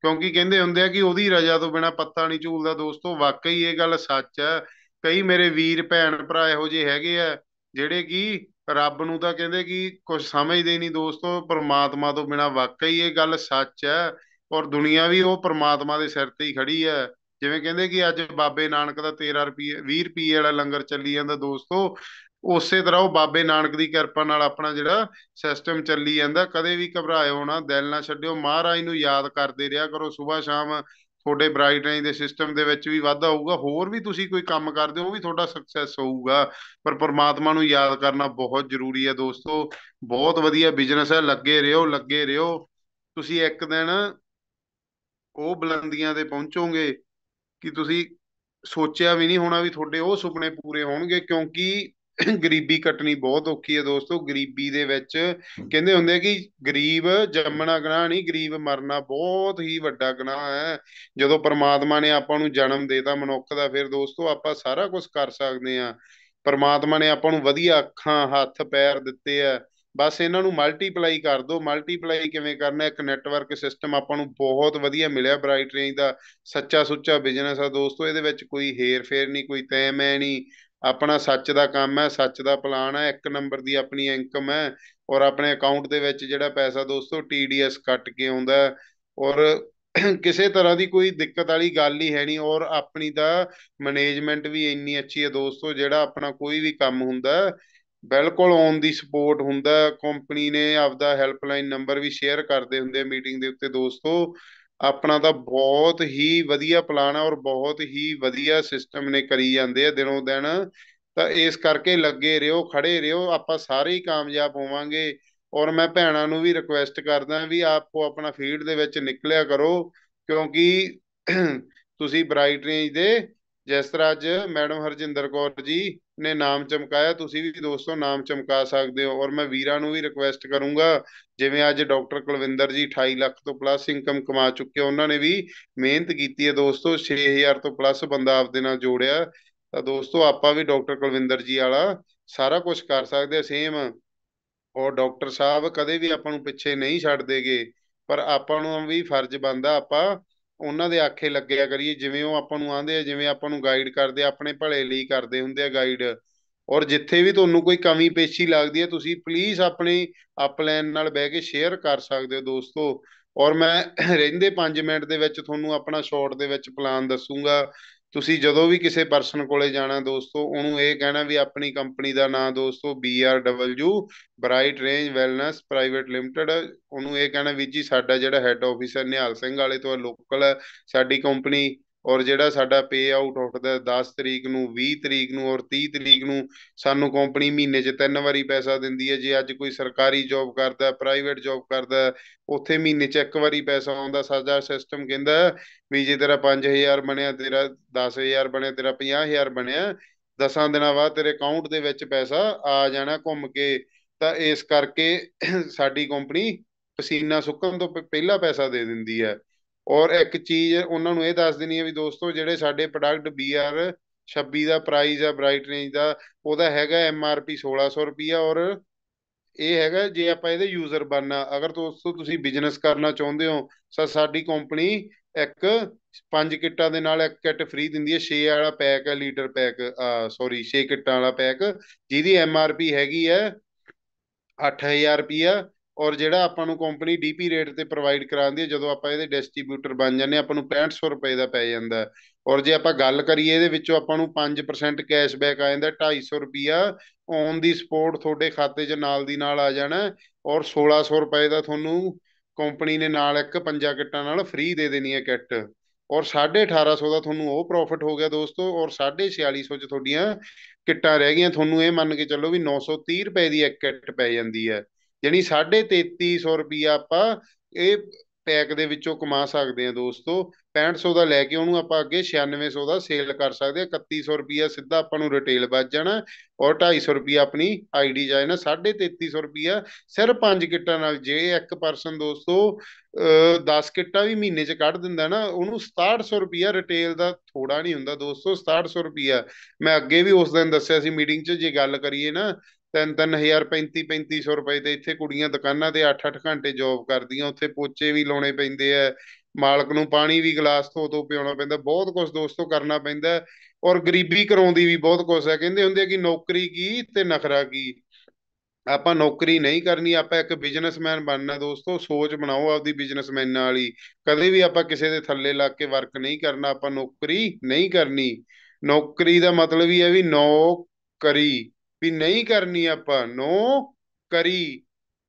ਕਿਉਂਕਿ ਕਹਿੰਦੇ ਹੁੰਦੇ ਆ ਕਿ ਉਹਦੀ ਰਜਾ ਤੋਂ ਬਿਨਾ ਪੱਤਾ ਨਹੀਂ ਝੂਲਦਾ ਦੋਸਤੋ ਵਾਕਈ ਇਹ ਗੱਲ ਸੱਚ ਹੈ ਕਈ ਮੇਰੇ ਵੀਰ ਭੈਣ ਭਰਾ ਇਹੋ ਜਿਹੇ ਹੈਗੇ ਆ ਜਿਹੜੇ ਕਿ ਰੱਬ ਨੂੰ ਤਾਂ ਕਹਿੰਦੇ ਕਿ ਕੁਝ ਸਮਝਦੇ ਨਹੀਂ ਦੋਸਤੋ ਪਰਮਾਤਮਾ ਤੋਂ ਬਿਨਾ ਵਾਕਈ ਇਹ ਗੱਲ ਸੱਚ ਹੈ ਔਰ ਦੁਨੀਆ ਵੀ ਉਹ ਪਰਮਾਤਮਾ ਦੇ ਸਿਰ ਤੇ ਹੀ ਖੜੀ ਹੈ ਜਿਵੇਂ ਕਹਿੰਦੇ ਕਿ ਅੱਜ ਬਾਬੇ ਨਾਨਕ ਦਾ 13 ਰੁਪਏ 20 ਰੁਪਏ ਵਾਲਾ ਲੰਗਰ ਚੱਲੀ ਜਾਂਦਾ ਦੋਸਤੋ ਉਸੇ ਤਰ੍ਹਾਂ ਉਹ ਬਾਬੇ ਨਾਨਕ ਦੀ ਕਿਰਪਾ ਨਾਲ ਆਪਣਾ ਜਿਹੜਾ ਸਿਸਟਮ ਚੱਲੀ ਜਾਂਦਾ ਕਦੇ ਵੀ ਘਬਰਾਇਓ ਨਾ ਦਿਲ ਨਾ ਛੱਡਿਓ ਮਹਾਰਾਜ ਨੂੰ ਯਾਦ ਕਰਦੇ ਰਿਹਾ ਕਰੋ ਸਵੇਰ ਸ਼ਾਮ ਤੁਹਾਡੇ ਬ੍ਰਾਈਟ ਰੇਂਜ ਦੇ ਸਿਸਟਮ ਦੇ ਵਿੱਚ ਵੀ ਵਾਧਾ ਹੋਊਗਾ ਹੋਰ ਵੀ ਤੁਸੀਂ ਕੋਈ ਕੰਮ ਕਰਦੇ ਹੋ ਉਹ ਵੀ ਤੁਹਾਡਾ ਸਕਸੈਸ ਹੋਊਗਾ ਪਰ ਪਰਮਾਤਮਾ ਨੂੰ ਯਾਦ ਕਰਨਾ ਬਹੁਤ ਜ਼ਰੂਰੀ ਹੈ ਦੋਸਤੋ ਬਹੁਤ ਵਧੀਆ ਬਿਜ਼ਨਸ ਹੈ ਲੱਗੇ ਰਹੋ ਲੱਗੇ ਰਹੋ ਤੁਸੀਂ ਇੱਕ ਦਿਨ ਉਹ ਬੁਲੰਦੀਆਂ ਤੇ ਪਹੁੰਚੋਗੇ ਕਿ ਤੁਸੀਂ ਸੋਚਿਆ ਵੀ ਨਹੀਂ ਹੋਣਾ ਵੀ ਤੁਹਾਡੇ ਉਹ ਸੁਪਨੇ ਪੂਰੇ ਹੋਣਗੇ ਕਿਉਂਕਿ ਗਰੀਬੀ ਕੱਟਣੀ ਬਹੁਤ ਔਖੀ ਹੈ ਦੋਸਤੋ ਗਰੀਬੀ ਦੇ ਵਿੱਚ ਕਹਿੰਦੇ ਹੁੰਦੇ ਕਿ ਗਰੀਬ ਜੰਮਣਾ ਗਨਾਹ ਨਹੀਂ ਗਰੀਬ ਮਰਨਾ ਬਹੁਤ ਹੀ ਵੱਡਾ ਗਨਾਹ ਹੈ ਜਦੋਂ ਪਰਮਾਤਮਾ ਨੇ ਆਪਾਂ ਨੂੰ ਜਨਮ ਦੇਤਾ ਮਨੁੱਖ ਦਾ ਫਿਰ ਦੋਸਤੋ ਆਪਾਂ ਸਾਰਾ ਕੁਝ ਕਰ ਸਕਦੇ ਆ ਪਰਮਾਤਮਾ ਨੇ ਆਪਾਂ ਨੂੰ ਵਧੀਆ ਅੱਖਾਂ ਹੱਥ ਪੈਰ ਦਿੱਤੇ ਆ ਬਸ ਇਹਨਾਂ ਨੂੰ ਮਲਟੀਪਲਾਈ ਕਰ ਦਿਓ ਮਲਟੀਪਲਾਈ ਕਿਵੇਂ ਕਰਨਾ ਇੱਕ ਨੈਟਵਰਕ ਸਿਸਟਮ ਆਪਾਂ ਨੂੰ ਬਹੁਤ ਵਧੀਆ ਮਿਲਿਆ ਬ੍ਰਾਈਟ ਰੇਂਜ ਦਾ ਸੱਚਾ ਸੁੱਚਾ ਬਿਜ਼ਨਸ ਆ ਦੋਸਤੋ ਇਹਦੇ ਵਿੱਚ ਕੋਈ ਹੇਰ ਫੇਰ ਨਹੀਂ ਕੋਈ ਤੈ ਮੈਂ ਨਹੀਂ ਆਪਣਾ ਸੱਚ ਦਾ ਕੰਮ ਹੈ ਸੱਚ ਦਾ ਪਲਾਨ ਹੈ ਇੱਕ ਨੰਬਰ ਦੀ ਆਪਣੀ ਇਨਕਮ ਹੈ ਔਰ ਆਪਣੇ ਅਕਾਊਂਟ ਦੇ ਵਿੱਚ ਜਿਹੜਾ ਪੈਸਾ ਦੋਸਤੋ ਟੀਡੀਐਸ ਕੱਟ ਕੇ ਆਉਂਦਾ ਔਰ ਕਿਸੇ ਤਰ੍ਹਾਂ ਦੀ ਕੋਈ ਦਿੱਕਤ ਵਾਲੀ ਗੱਲ ਹੀ ਹੈ ਨਹੀਂ ਔਰ ਆਪਣੀ ਦਾ ਮੈਨੇਜਮੈਂਟ ਵੀ ਇੰਨੀ ਅੱਛੀ ਹੈ ਦੋਸਤੋ ਜਿਹੜਾ ਆਪਣਾ ਕੋਈ ਵੀ ਕੰਮ ਹੁੰਦਾ ਬਿਲਕੁਲ ਔਨ ਦੀ ਸਪੋਰਟ ਹੁੰਦਾ ਕੰਪਨੀ ਨੇ ਆਪਦਾ ਹੈਲਪਲਾਈਨ ਨੰਬਰ ਵੀ ਸ਼ੇਅਰ ਕਰਦੇ ਹੁੰਦੇ ਮੀਟਿੰਗ ਦੇ ਉੱਤੇ ਦੋਸਤੋ ਆਪਣਾ ਤਾਂ ਬਹੁਤ ਹੀ ਵਧੀਆ ਪਲਾਨ ਹੈ ਔਰ ਬਹੁਤ ਹੀ ਵਧੀਆ ਸਿਸਟਮ ਨੇ ਕਰੀ ਜਾਂਦੇ ਆ ਦਿਨੋਂ ਦਿਨ ਤਾਂ ਇਸ ਕਰਕੇ ਲੱਗੇ ਰਿਓ ਖੜੇ ਰਿਓ ਆਪਾਂ ਸਾਰੇ ਹੀ ਕਾਮਯਾਬ ਹੋਵਾਂਗੇ ਔਰ ਮੈਂ ਭੈਣਾਂ ਨੂੰ ਵੀ ਰਿਕੁਐਸਟ ਕਰਦਾ ਵੀ ਆਪੋ ਆਪਣਾ ਫੀਲਡ ਦੇ ਵਿੱਚ ਨਿਕਲਿਆ ਕਰੋ ਕਿਉਂਕਿ ਤੁਸੀਂ ਬ੍ਰਾਈਟ ਰੇਂਜ ਦੇ ਜਿਸ ਤਰ੍ਹਾਂ ਅੱਜ ਮੈਡਮ ਹਰਜਿੰਦਰ ਕੌਰ ਜੀ ਨੇ ਨਾਮ ਚਮਕਾਇਆ ਤੁਸੀਂ ਵੀ ਦੋਸਤੋ ਨਾਮ ਚਮਕਾ ਸਕਦੇ ਹੋ ਔਰ ਮੈਂ ਵੀਰਾਂ ਨੂੰ ਵੀ ਰਿਕੁਐਸਟ ਕਰੂੰਗਾ ਜਿਵੇਂ ਅੱਜ ਡਾਕਟਰ ਕੁਲਵਿੰਦਰ ਜੀ 28 ਲੱਖ ਤੋਂ ਪਲੱਸ ਇਨਕਮ ਕਮਾ ਚੁੱਕੇ ਉਹਨਾਂ ਨੇ ਵੀ ਮਿਹਨਤ ਕੀਤੀ ਹੈ ਦੋਸਤੋ 6000 ਤੋਂ ਪਲੱਸ ਬੰਦਾ ਆਪਦੇ ਨਾਲ ਜੋੜਿਆ ਤਾਂ ਦੋਸਤੋ ਆਪਾਂ ਵੀ ਡਾਕਟਰ ਕੁਲਵਿੰਦਰ ਜੀ ਵਾਲਾ ਸਾਰਾ ਕੁਝ ਕਰ ਸਕਦੇ ਆ ਸੇਮ ਔਰ ਡਾਕਟਰ ਸਾਹਿਬ ਕਦੇ ਵੀ ਆਪਾਂ ਨੂੰ ਪਿੱਛੇ ਨਹੀਂ ਛੱਡਦੇਗੇ ਪਰ ਆਪਾਂ ਨੂੰ ਵੀ ਫਰਜ਼ ਬੰਦਾ ਆਪਾਂ ਉਹਨਾਂ ਦੇ ਆਖੇ ਲੱਗਿਆ ਕਰੀਏ ਜਿਵੇਂ ਉਹ ਆਪਾਂ ਨੂੰ ਆਂਦੇ ਆ ਜਿਵੇਂ ਆਪਾਂ ਨੂੰ ਗਾਈਡ ਕਰਦੇ ਆ ਆਪਣੇ ਭਲੇ ਲਈ ਕਰਦੇ ਹੁੰਦੇ ਆ ਗਾਈਡ ਔਰ ਜਿੱਥੇ ਵੀ ਤੁਹਾਨੂੰ ਕੋਈ ਕਮੀ ਪੇਸ਼ੀ ਲੱਗਦੀ ਹੈ ਤੁਸੀਂ ਪਲੀਜ਼ ਆਪਣੀ ਅਪਲਾਈਨ ਨਾਲ ਬਹਿ ਕੇ ਸ਼ੇਅਰ ਕਰ ਸਕਦੇ ਹੋ ਦੋਸਤੋ ਔਰ ਮੈਂ ਰਹਿੰਦੇ 5 ਮਿੰਟ ਦੇ ਵਿੱਚ ਤੁਹਾਨੂੰ ਆਪਣਾ ਸ਼ਾਰਟ ਦੇ ਵਿੱਚ ਪਲਾਨ ਦੱਸੂਗਾ ਤੁਸੀਂ ਜਦੋਂ ਵੀ ਕਿਸੇ ਪਰਸਨ ਕੋਲੇ ਜਾਣਾ ਦੋਸਤੋ ਉਹਨੂੰ ਇਹ ਕਹਿਣਾ ਵੀ ਆਪਣੀ ਕੰਪਨੀ ਦਾ ਨਾਮ ਦੋਸਤੋ BRW Bright Range Wellness Private Limited ਉਹਨੂੰ ਇਹ ਕਹਿਣਾ ਵੀ ਜੀ ਸਾਡਾ ਜਿਹੜਾ ਹੈੱਡ ਆਫਿਸ ਹੈ ਨਿਹਾਲ ਸਿੰਘ ਵਾਲੇ ਤੋਂ ਲੋਕਲ ਸਾਡੀ ਕੰਪਨੀ ਔਰ ਜਿਹੜਾ ਸਾਡਾ ਪੇ ਆਊਟ ਉੱਠਦਾ 10 ਤਰੀਕ ਨੂੰ 20 ਤਰੀਕ ਨੂੰ ਔਰ 30 ਤਰੀਕ ਨੂੰ ਸਾਨੂੰ ਕੰਪਨੀ ਮਹੀਨੇ 'ਚ ਤਿੰਨ ਵਾਰੀ ਪੈਸਾ ਦਿੰਦੀ ਹੈ ਜੇ ਅੱਜ ਕੋਈ ਸਰਕਾਰੀ ਜੌਬ ਕਰਦਾ ਪ੍ਰਾਈਵੇਟ ਜੌਬ ਕਰਦਾ ਉੱਥੇ ਮਹੀਨੇ 'ਚ ਇੱਕ ਵਾਰੀ ਪੈਸਾ ਆਉਂਦਾ ਸਾਡਾ ਸਿਸਟਮ ਕਹਿੰਦਾ ਵੀ ਜੇ ਤੇਰਾ 5000 ਬਣਿਆ ਤੇਰਾ 10000 ਬਣਿਆ ਤੇਰਾ 50000 ਬਣਿਆ ਦਸਾਂ ਦਿਨਾਂ ਬਾਅਦ ਤੇਰੇ ਅਕਾਊਂਟ ਦੇ ਵਿੱਚ ਪੈਸਾ ਆ ਜਾਣਾ ਘੁੰਮ ਕੇ ਤਾਂ ਇਸ ਕਰਕੇ ਸਾਡੀ ਕੰਪਨੀ ਪਸੀਨਾ ਸੁੱਕਣ ਤੋਂ ਪਹਿਲਾਂ ਪੈਸਾ ਦੇ ਦਿੰਦੀ ਹੈ ਔਰ ਇੱਕ ਚੀਜ਼ ਉਹਨਾਂ ਨੂੰ ਇਹ ਦੱਸ ਦੇਣੀ ਹੈ ਵੀ ਦੋਸਤੋ ਜਿਹੜੇ ਸਾਡੇ ਪ੍ਰੋਡਕਟ BR 26 ਦਾ ਪ੍ਰਾਈਸ ਆ ਬ੍ਰਾਈਟ ਰੇਂਜ ਦਾ ਉਹਦਾ ਹੈਗਾ MRP 1600 ਰੁਪਿਆ ਔਰ ਇਹ ਹੈਗਾ ਜੇ ਆਪਾਂ ਇਹਦੇ ਯੂਜ਼ਰ ਬਣਨਾ ਅਗਰ ਦੋਸਤੋ ਤੁਸੀਂ ਬਿਜ਼ਨਸ ਕਰਨਾ ਚਾਹੁੰਦੇ ਹੋ ਤਾਂ ਸਾਡੀ ਕੰਪਨੀ ਇੱਕ ਪੰਜ ਕਿੱਟਾਂ ਦੇ ਨਾਲ ਇੱਕ ਕਿੱਟ ਫ੍ਰੀ ਦਿੰਦੀ ਹੈ 6 ਵਾਲਾ ਪੈਕ ਹੈ ਲੀਟਰ ਪੈਕ ਸੌਰੀ 6 ਕਿੱਟਾਂ ਵਾਲਾ ਪੈਕ ਜਿਹਦੀ MRP ਹੈਗੀ ਹੈ 8000 ਰੁਪਿਆ ਔਰ ਜਿਹੜਾ ਆਪਾਂ ਨੂੰ ਕੰਪਨੀ ਡੀਪੀ ਰੇਟ ਤੇ ਪ੍ਰੋਵਾਈਡ ਕਰਾਉਂਦੀ ਹੈ ਜਦੋਂ ਆਪਾਂ ਇਹਦੇ ਡਿਸਟ੍ਰੀਬਿਊਟਰ ਬਣ ਜਾਂਦੇ ਆਪਾਂ ਨੂੰ 6500 ਰੁਪਏ ਦਾ ਪੈ ਜਾਂਦਾ ਔਰ ਜੇ ਆਪਾਂ ਗੱਲ ਕਰੀਏ ਇਹਦੇ ਵਿੱਚੋਂ ਆਪਾਂ ਨੂੰ 5% ਕੈਸ਼ਬੈਕ ਆ ਜਾਂਦਾ 250 ਰੁਪਿਆ ਔਨ ਦੀ ਸਪੋਰਟ ਤੁਹਾਡੇ ਖਾਤੇ 'ਚ ਨਾਲ ਦੀ ਨਾਲ ਆ ਜਾਣਾ ਔਰ 1600 ਰੁਪਏ ਦਾ ਤੁਹਾਨੂੰ ਕੰਪਨੀ ਨੇ ਨਾਲ ਇੱਕ ਪੰਜਾ ਕਿੱਟਾਂ ਨਾਲ ਫ੍ਰੀ ਦੇ ਦੇਣੀ ਹੈ ਕਿੱਟ ਔਰ 1850 ਦਾ ਤੁਹਾਨੂੰ ਉਹ ਪ੍ਰੋਫਿਟ ਹੋ ਗਿਆ ਦੋਸਤੋ ਔਰ 4650 ਚ ਤੁਹਾਡੀਆਂ ਕਿੱਟਾਂ ਰਹਿ ਗਈਆਂ ਤੁਹਾਨੂੰ ਇਹ ਮੰਨ ਕੇ ਚੱਲੋ ਵੀ 930 ਰੁਪਏ ਦੀ ਇੱਕ ਕਿੱਟ ਪੈ ਜਾਂਦੀ ਹੈ ਯਾਨੀ 3350 ਰੁਪਿਆ ਆਪਾਂ ਇਹ ਪੈਕ ਦੇ ਵਿੱਚੋਂ ਕਮਾ ਸਕਦੇ ਆ ਦੋਸਤੋ 6500 ਦਾ ਲੈ ਕੇ ਉਹਨੂੰ ਆਪਾਂ ਅੱਗੇ 9600 ਦਾ ਸੇਲ ਕਰ ਸਕਦੇ ਆ 3100 ਰੁਪਿਆ ਸਿੱਧਾ ਆਪਾਂ ਨੂੰ ਰਿਟੇਲ ਬਚ ਜਾਣਾ ਔਰ 250 ਰੁਪਿਆ ਆਪਣੀ ਆਈਡੀ ਨਾ 3350 ਰੁਪਿਆ ਸਿਰ 5 ਕਿੱਟਾਂ ਨਾਲ ਜੇ ਇੱਕ ਪਰਸਨ ਦੋਸਤੋ 10 ਕਿੱਟਾਂ ਵੀ ਮਹੀਨੇ 'ਚ ਕੱਢ ਦਿੰਦਾ ਨਾ ਉਹਨੂੰ 6700 ਰੁਪਿਆ ਰਿਟੇਲ ਦਾ ਥੋੜਾ ਨਹੀਂ ਹੁੰਦਾ ਦੋਸਤੋ 6700 ਰੁਪਿਆ ਮੈਂ ਅੱਗੇ ਵੀ ਉਸ ਦਿਨ ਦੱਸਿਆ ਸੀ ਮੀਟਿੰਗ 'ਚ ਜੇ ਗੱਲ ਕਰੀਏ ਨਾ ਤਿੰਨ ਤਿੰਨ ਹਜ਼ਾਰ 35 3500 ਰੁਪਏ ਤੇ ਇੱਥੇ ਕੁੜੀਆਂ ਦੁਕਾਨਾਂ ਤੇ 8-8 ਘੰਟੇ ਜੌਬ ਕਰਦੀਆਂ ਉੱਥੇ ਪੋਚੇ ਵੀ ਲਾਉਣੇ ਪੈਂਦੇ ਆ ਮਾਲਕ ਨੂੰ ਪਾਣੀ ਵੀ ਗਲਾਸ ਤੋਂ ਤੋਂ ਪਿਉਣਾ ਪੈਂਦਾ ਬਹੁਤ ਕੁਝ ਦੋਸਤੋ ਕਰਨਾ ਪੈਂਦਾ ਔਰ ਗਰੀਬੀ ਕਰਾਉਂਦੀ ਵੀ ਬਹੁਤ ਕੁਝ ਹੈ ਕਹਿੰਦੇ ਹੁੰਦੇ ਆ ਕਿ ਨੌਕਰੀ ਕੀ ਤੇ ਨਖਰਾ ਕੀ ਆਪਾਂ ਨੌਕਰੀ ਨਹੀਂ ਕਰਨੀ ਆਪਾਂ ਇੱਕ ਬਿਜ਼ਨਸਮੈਨ ਬਣਨਾ ਦੋਸਤੋ ਸੋਚ ਬਣਾਓ ਆਪਦੀ ਬਿਜ਼ਨਸਮੈਨਾਂ ਵਾਲੀ ਕਦੇ ਵੀ ਆਪਾਂ ਕਿਸੇ ਦੇ ਥੱਲੇ ਲੱਗ ਕੇ ਵਰਕ ਨਹੀਂ ਕਰਨਾ ਆਪਾਂ ਨੌਕਰੀ ਨਹੀਂ ਕਰਨੀ ਨੌਕਰੀ ਦਾ ਮਤਲਬ ਹੀ ਹੈ ਵੀ ਨੌਕਰੀ ਵੀ ਨਹੀਂ ਕਰਨੀ ਆਪਾਂ ਨੋ ਕਰੀ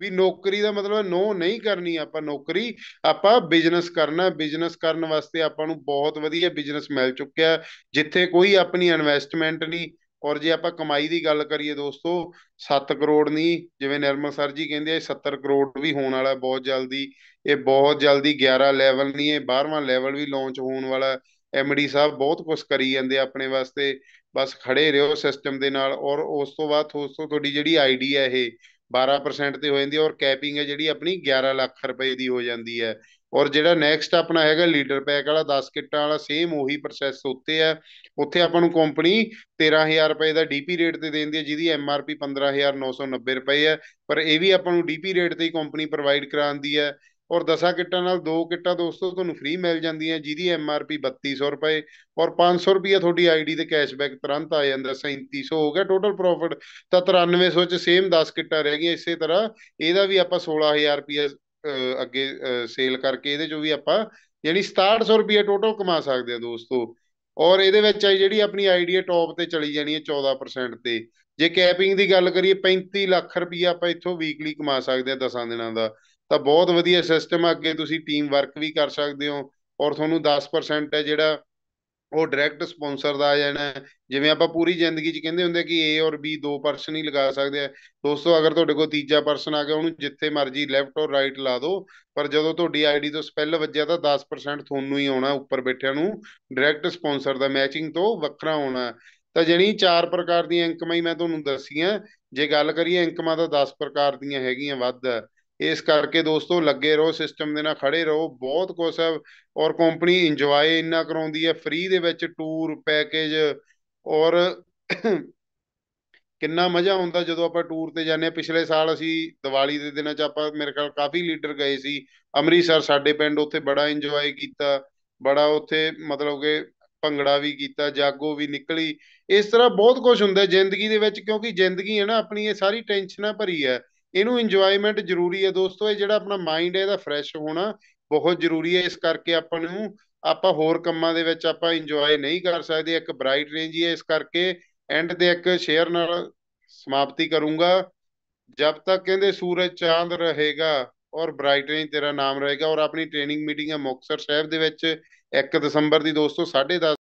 ਵੀ ਨੌਕਰੀ ਦਾ ਮਤਲਬ ਹੈ ਨੋ ਨਹੀਂ ਕਰਨੀ ਆਪਾਂ ਨੌਕਰੀ ਆਪਾਂ ਬਿਜ਼ਨਸ ਕਰਨਾ ਬਿਜ਼ਨਸ ਕਰਨ ਵਾਸਤੇ ਆਪਾਂ ਨੂੰ ਬਹੁਤ ਵਧੀਆ ਬਿਜ਼ਨਸ ਮਿਲ ਚੁੱਕਿਆ ਜਿੱਥੇ ਕੋਈ ਆਪਣੀ ਇਨਵੈਸਟਮੈਂਟ ਨਹੀਂ ਔਰ ਜੇ ਆਪਾਂ ਕਮਾਈ ਦੀ ਗੱਲ ਕਰੀਏ ਦੋਸਤੋ 7 ਕਰੋੜ ਨਹੀਂ ਜਿਵੇਂ ਨਿਰਮਲ ਸਰ ਜੀ ਕਹਿੰਦੇ ਆ 70 ਕਰੋੜ ਵੀ ਹੋਣ ਵਾਲਾ ਬਹੁਤ ਜਲਦੀ ਇਹ ਬਹੁਤ ਜਲਦੀ 11 ਲੈਵਲ ਨਹੀਂ ਇਹ 12ਵਾਂ ਲੈਵਲ ਵੀ ਲਾਂਚ ਹੋਣ ਵਾਲਾ ਐਮਡੀ ਸਾਹਿਬ ਬਹੁਤ ਕੁਝ ਕਰੀ ਜਾਂਦੇ ਆਪਣੇ ਵਾਸਤੇ ਬਸ ਖੜੇ ਰਹੋ ਸਿਸਟਮ ਦੇ ਨਾਲ ਔਰ ਉਸ ਤੋਂ ਬਾਅਦ ਉਸ ਤੋਂ ਤੁਹਾਡੀ ਜਿਹੜੀ ਆਈਡੀ ਹੈ ਇਹ 12% ਤੇ ਹੋ ਜਾਂਦੀ ਔਰ ਕੈਪਿੰਗ ਹੈ ਜਿਹੜੀ ਆਪਣੀ 11 ਲੱਖ ਰੁਪਏ ਦੀ ਹੋ ਜਾਂਦੀ ਹੈ ਔਰ ਜਿਹੜਾ ਨੈਕਸਟ ਆਪਣਾ ਹੈਗਾ ਲੀਡਰ ਪੈਕ ਵਾਲਾ 10 ਕਿੱਟਾਂ ਵਾਲਾ ਸੇਮ ਉਹੀ ਪ੍ਰੋਸੈਸ ਉੱਤੇ ਆ ਉੱਥੇ ਆਪਾਂ ਨੂੰ ਕੰਪਨੀ 13000 ਰੁਪਏ ਦਾ ਡੀਪੀ ਰੇਟ ਤੇ ਦੇਣਦੀ ਹੈ ਜਿਹਦੀ ਐਮਆਰਪੀ 15990 ਰੁਪਏ ਹੈ ਪਰ ਇਹ ਵੀ ਆਪਾਂ ਨੂੰ ਡੀਪੀ ਰੇਟ ਤੇ ਹੀ ਕੰਪਨੀ ਪ੍ਰੋਵਾਈਡ ਕਰਾਉਂਦੀ ਹੈ ਔਰ 10 ਕਿੱਟਾਂ ਨਾਲ ਦੋ ਕਿੱਟਾਂ ਦੋਸਤੋ ਤੁਹਾਨੂੰ ਫ੍ਰੀ ਮਿਲ ਜਾਂਦੀਆਂ ਜਿਹਦੀ ਐਮ ਆਰ ਪੀ 3200 ਰੁਪਏ ਔਰ 500 ਰੁਪਏ ਤੁਹਾਡੀ ਆਈਡੀ ਤੇ ਕੈਸ਼ਬੈਕ ਤੁਰੰਤ ਆ ਜਾਂਦਾ 3700 ਹੋ ਗਿਆ ਟੋਟਲ ਪ੍ਰੋਫਿਟ ਤਾਂ 9300 ਚ ਸੇਮ 10 ਕਿੱਟਾਂ ਰਹਿ ਗਈਆਂ ਇਸੇ ਤਰ੍ਹਾਂ ਇਹਦਾ ਵੀ ਆਪਾਂ 16000 ਰੁਪਏ ਅੱਗੇ ਸੇਲ ਕਰਕੇ ਇਹਦੇ ਚੋਂ ਵੀ ਆਪਾਂ ਯਾਨੀ 6700 ਰੁਪਏ ਟੋਟਲ ਕਮਾ ਸਕਦੇ ਆ ਦੋਸਤੋ ਔਰ ਇਹਦੇ ਵਿੱਚ ਜਿਹੜੀ ਆਪਣੀ ਹੈ ਟੌਪ ਤੇ ਚਲੀ ਜਾਣੀ ਹੈ 14% ਤੇ ਜੇ ਕੈਪਿੰਗ ਦੀ ਗੱਲ ਕਰੀਏ 35 ਲੱਖ ਰੁਪਏ ਆਪਾਂ ਇੱਥੋਂ ਵੀਕਲੀ ਕਮਾ ਸਕਦੇ ਆ 10 ਦਿਨਾਂ ਦਾ ਤਾਂ ਬਹੁਤ ਵਧੀਆ ਸਿਸਟਮ ਆ ਅੱਗੇ ਤੁਸੀਂ ਟੀਮ ਵਰਕ ਵੀ ਕਰ ਸਕਦੇ ਹੋ ਔਰ ਤੁਹਾਨੂੰ 10% ਹੈ ਜਿਹੜਾ ਉਹ ਡਾਇਰੈਕਟ ਸਪਾਂਸਰ ਦਾ ਆ ਜਾਣਾ ਜਿਵੇਂ ਆਪਾਂ ਪੂਰੀ ਜ਼ਿੰਦਗੀ 'ਚ ਕਹਿੰਦੇ ਹੁੰਦੇ ਕਿ A ਔਰ B ਦੋ ਪਰਸਨ ਹੀ ਲਗਾ ਸਕਦੇ ਆ ਦੋਸਤੋ ਅਗਰ ਤੁਹਾਡੇ ਕੋਲ ਤੀਜਾ ਪਰਸਨ ਆ ਗਿਆ ਉਹਨੂੰ ਜਿੱਥੇ ਮਰਜ਼ੀ ਲੈਫਟ ਔਰ ਰਾਈਟ ਲਾ ਦਿਓ ਪਰ ਜਦੋਂ ਤੁਹਾਡੀ ਆਈਡੀ ਤੋਂ ਸਪੈਲ ਵੱਜਿਆ ਤਾਂ 10% ਤੁਹਾਨੂੰ ਹੀ ਆਉਣਾ ਉੱਪਰ ਬੈਠਿਆਂ ਨੂੰ ਡਾਇਰੈਕਟ ਸਪਾਂਸਰ ਦਾ ਮੈਚਿੰਗ ਤੋਂ ਵੱਖਰਾ ਆਉਣਾ ਤਾਂ ਜਿਹੜੀ ਚਾਰ ਪ੍ਰਕਾਰ ਦੀਆਂ ਇਨਕਮਾਂ ਹੀ ਮੈਂ ਤੁਹਾਨੂੰ ਦੱਸੀਆਂ ਜੇ ਗੱਲ ਕਰੀਏ ਇਨਕਮਾਂ ਤਾਂ 10 ਪ੍ਰਕਾਰ ਦੀਆਂ ਹੈਗੀਆਂ ਵੱਧ ਇਸ ਕਰਕੇ ਦੋਸਤੋ ਲੱਗੇ ਰਹੋ ਸਿਸਟਮ ਦੇ ਨਾਲ ਖੜੇ ਰਹੋ ਬਹੁਤ ਕੁਝ ਹੈ ਔਰ ਕੰਪਨੀ ਇੰਜੋਏ ਇੰਨਾ ਕਰਾਉਂਦੀ ਹੈ ਫ੍ਰੀ ਦੇ ਵਿੱਚ ਟੂਰ ਪੈਕੇਜ ਔਰ ਕਿੰਨਾ ਮਜ਼ਾ ਆਉਂਦਾ ਜਦੋਂ ਆਪਾਂ ਟੂਰ ਤੇ ਜਾਂਦੇ ਆ ਪਿਛਲੇ ਸਾਲ ਅਸੀਂ ਦੀਵਾਲੀ ਦੇ ਦਿਨਾਂ 'ਚ ਆਪਾਂ ਮੇਰੇ ਨਾਲ ਕਾਫੀ ਲੀਡਰ ਗਏ ਸੀ ਅੰਮ੍ਰਿਤਸਰ ਸਾਡੇ ਪਿੰਡ ਉੱਥੇ ਬੜਾ ਇੰਜੋਏ ਕੀਤਾ ਬੜਾ ਉੱਥੇ ਮਤਲਬ ਕਿ ਭੰਗੜਾ ਵੀ ਕੀਤਾ ਜਾਗੋ ਵੀ ਨਿਕਲੀ ਇਸ ਤਰ੍ਹਾਂ ਬਹੁਤ ਕੁਝ ਹੁੰਦਾ ਜ਼ਿੰਦਗੀ ਦੇ ਵਿੱਚ ਕਿਉਂਕਿ ਜ਼ਿੰਦਗੀ ਹੈ ਨਾ ਆਪਣੀ ਇਹ ਸਾਰੀ ਟੈਨਸ਼ਨਾਂ ਭਰੀ ਹੈ ਇਹਨੂੰ ਇੰਜੋਇਮੈਂਟ ਜ਼ਰੂਰੀ ਹੈ ਦੋਸਤੋ ਇਹ ਜਿਹੜਾ ਆਪਣਾ ਮਾਈਂਡ ਹੈ ਇਹਦਾ ਫਰੈਸ਼ ਹੋਣਾ ਬਹੁਤ ਜ਼ਰੂਰੀ ਹੈ ਇਸ ਕਰਕੇ ਆਪਾਂ ਨੂੰ ਆਪਾਂ ਹੋਰ ਕੰਮਾਂ ਦੇ ਵਿੱਚ ਆਪਾਂ ਇੰਜੋਏ ਨਹੀਂ ਕਰ ਸਕਦੇ ਇੱਕ ਬ੍ਰਾਈਟ ਰੇਂਜ ਹੀ ਹੈ ਇਸ ਕਰਕੇ ਐਂਡ ਦੇ ਇੱਕ ਸ਼ੇਅਰ ਨਾਲ ਸਮਾਪਤੀ ਕਰੂੰਗਾ ਜਦ ਤੱਕ ਕਹਿੰਦੇ ਸੂਰਜ ਚਾਂਦ ਰਹੇਗਾ ਔਰ ਬ੍ਰਾਈਟ ਰੇਂਜ ਤੇਰਾ ਨਾਮ ਰਹੇਗਾ ਔਰ ਆਪਣੀ ਟ੍ਰੇਨਿੰਗ ਮੀਟਿੰਗ ਹੈ ਮੁਕਸਰ ਸਾਹਿਬ ਦੇ ਵਿੱਚ 1 ਦਸੰਬਰ ਦੀ ਦੋਸਤੋ 10:30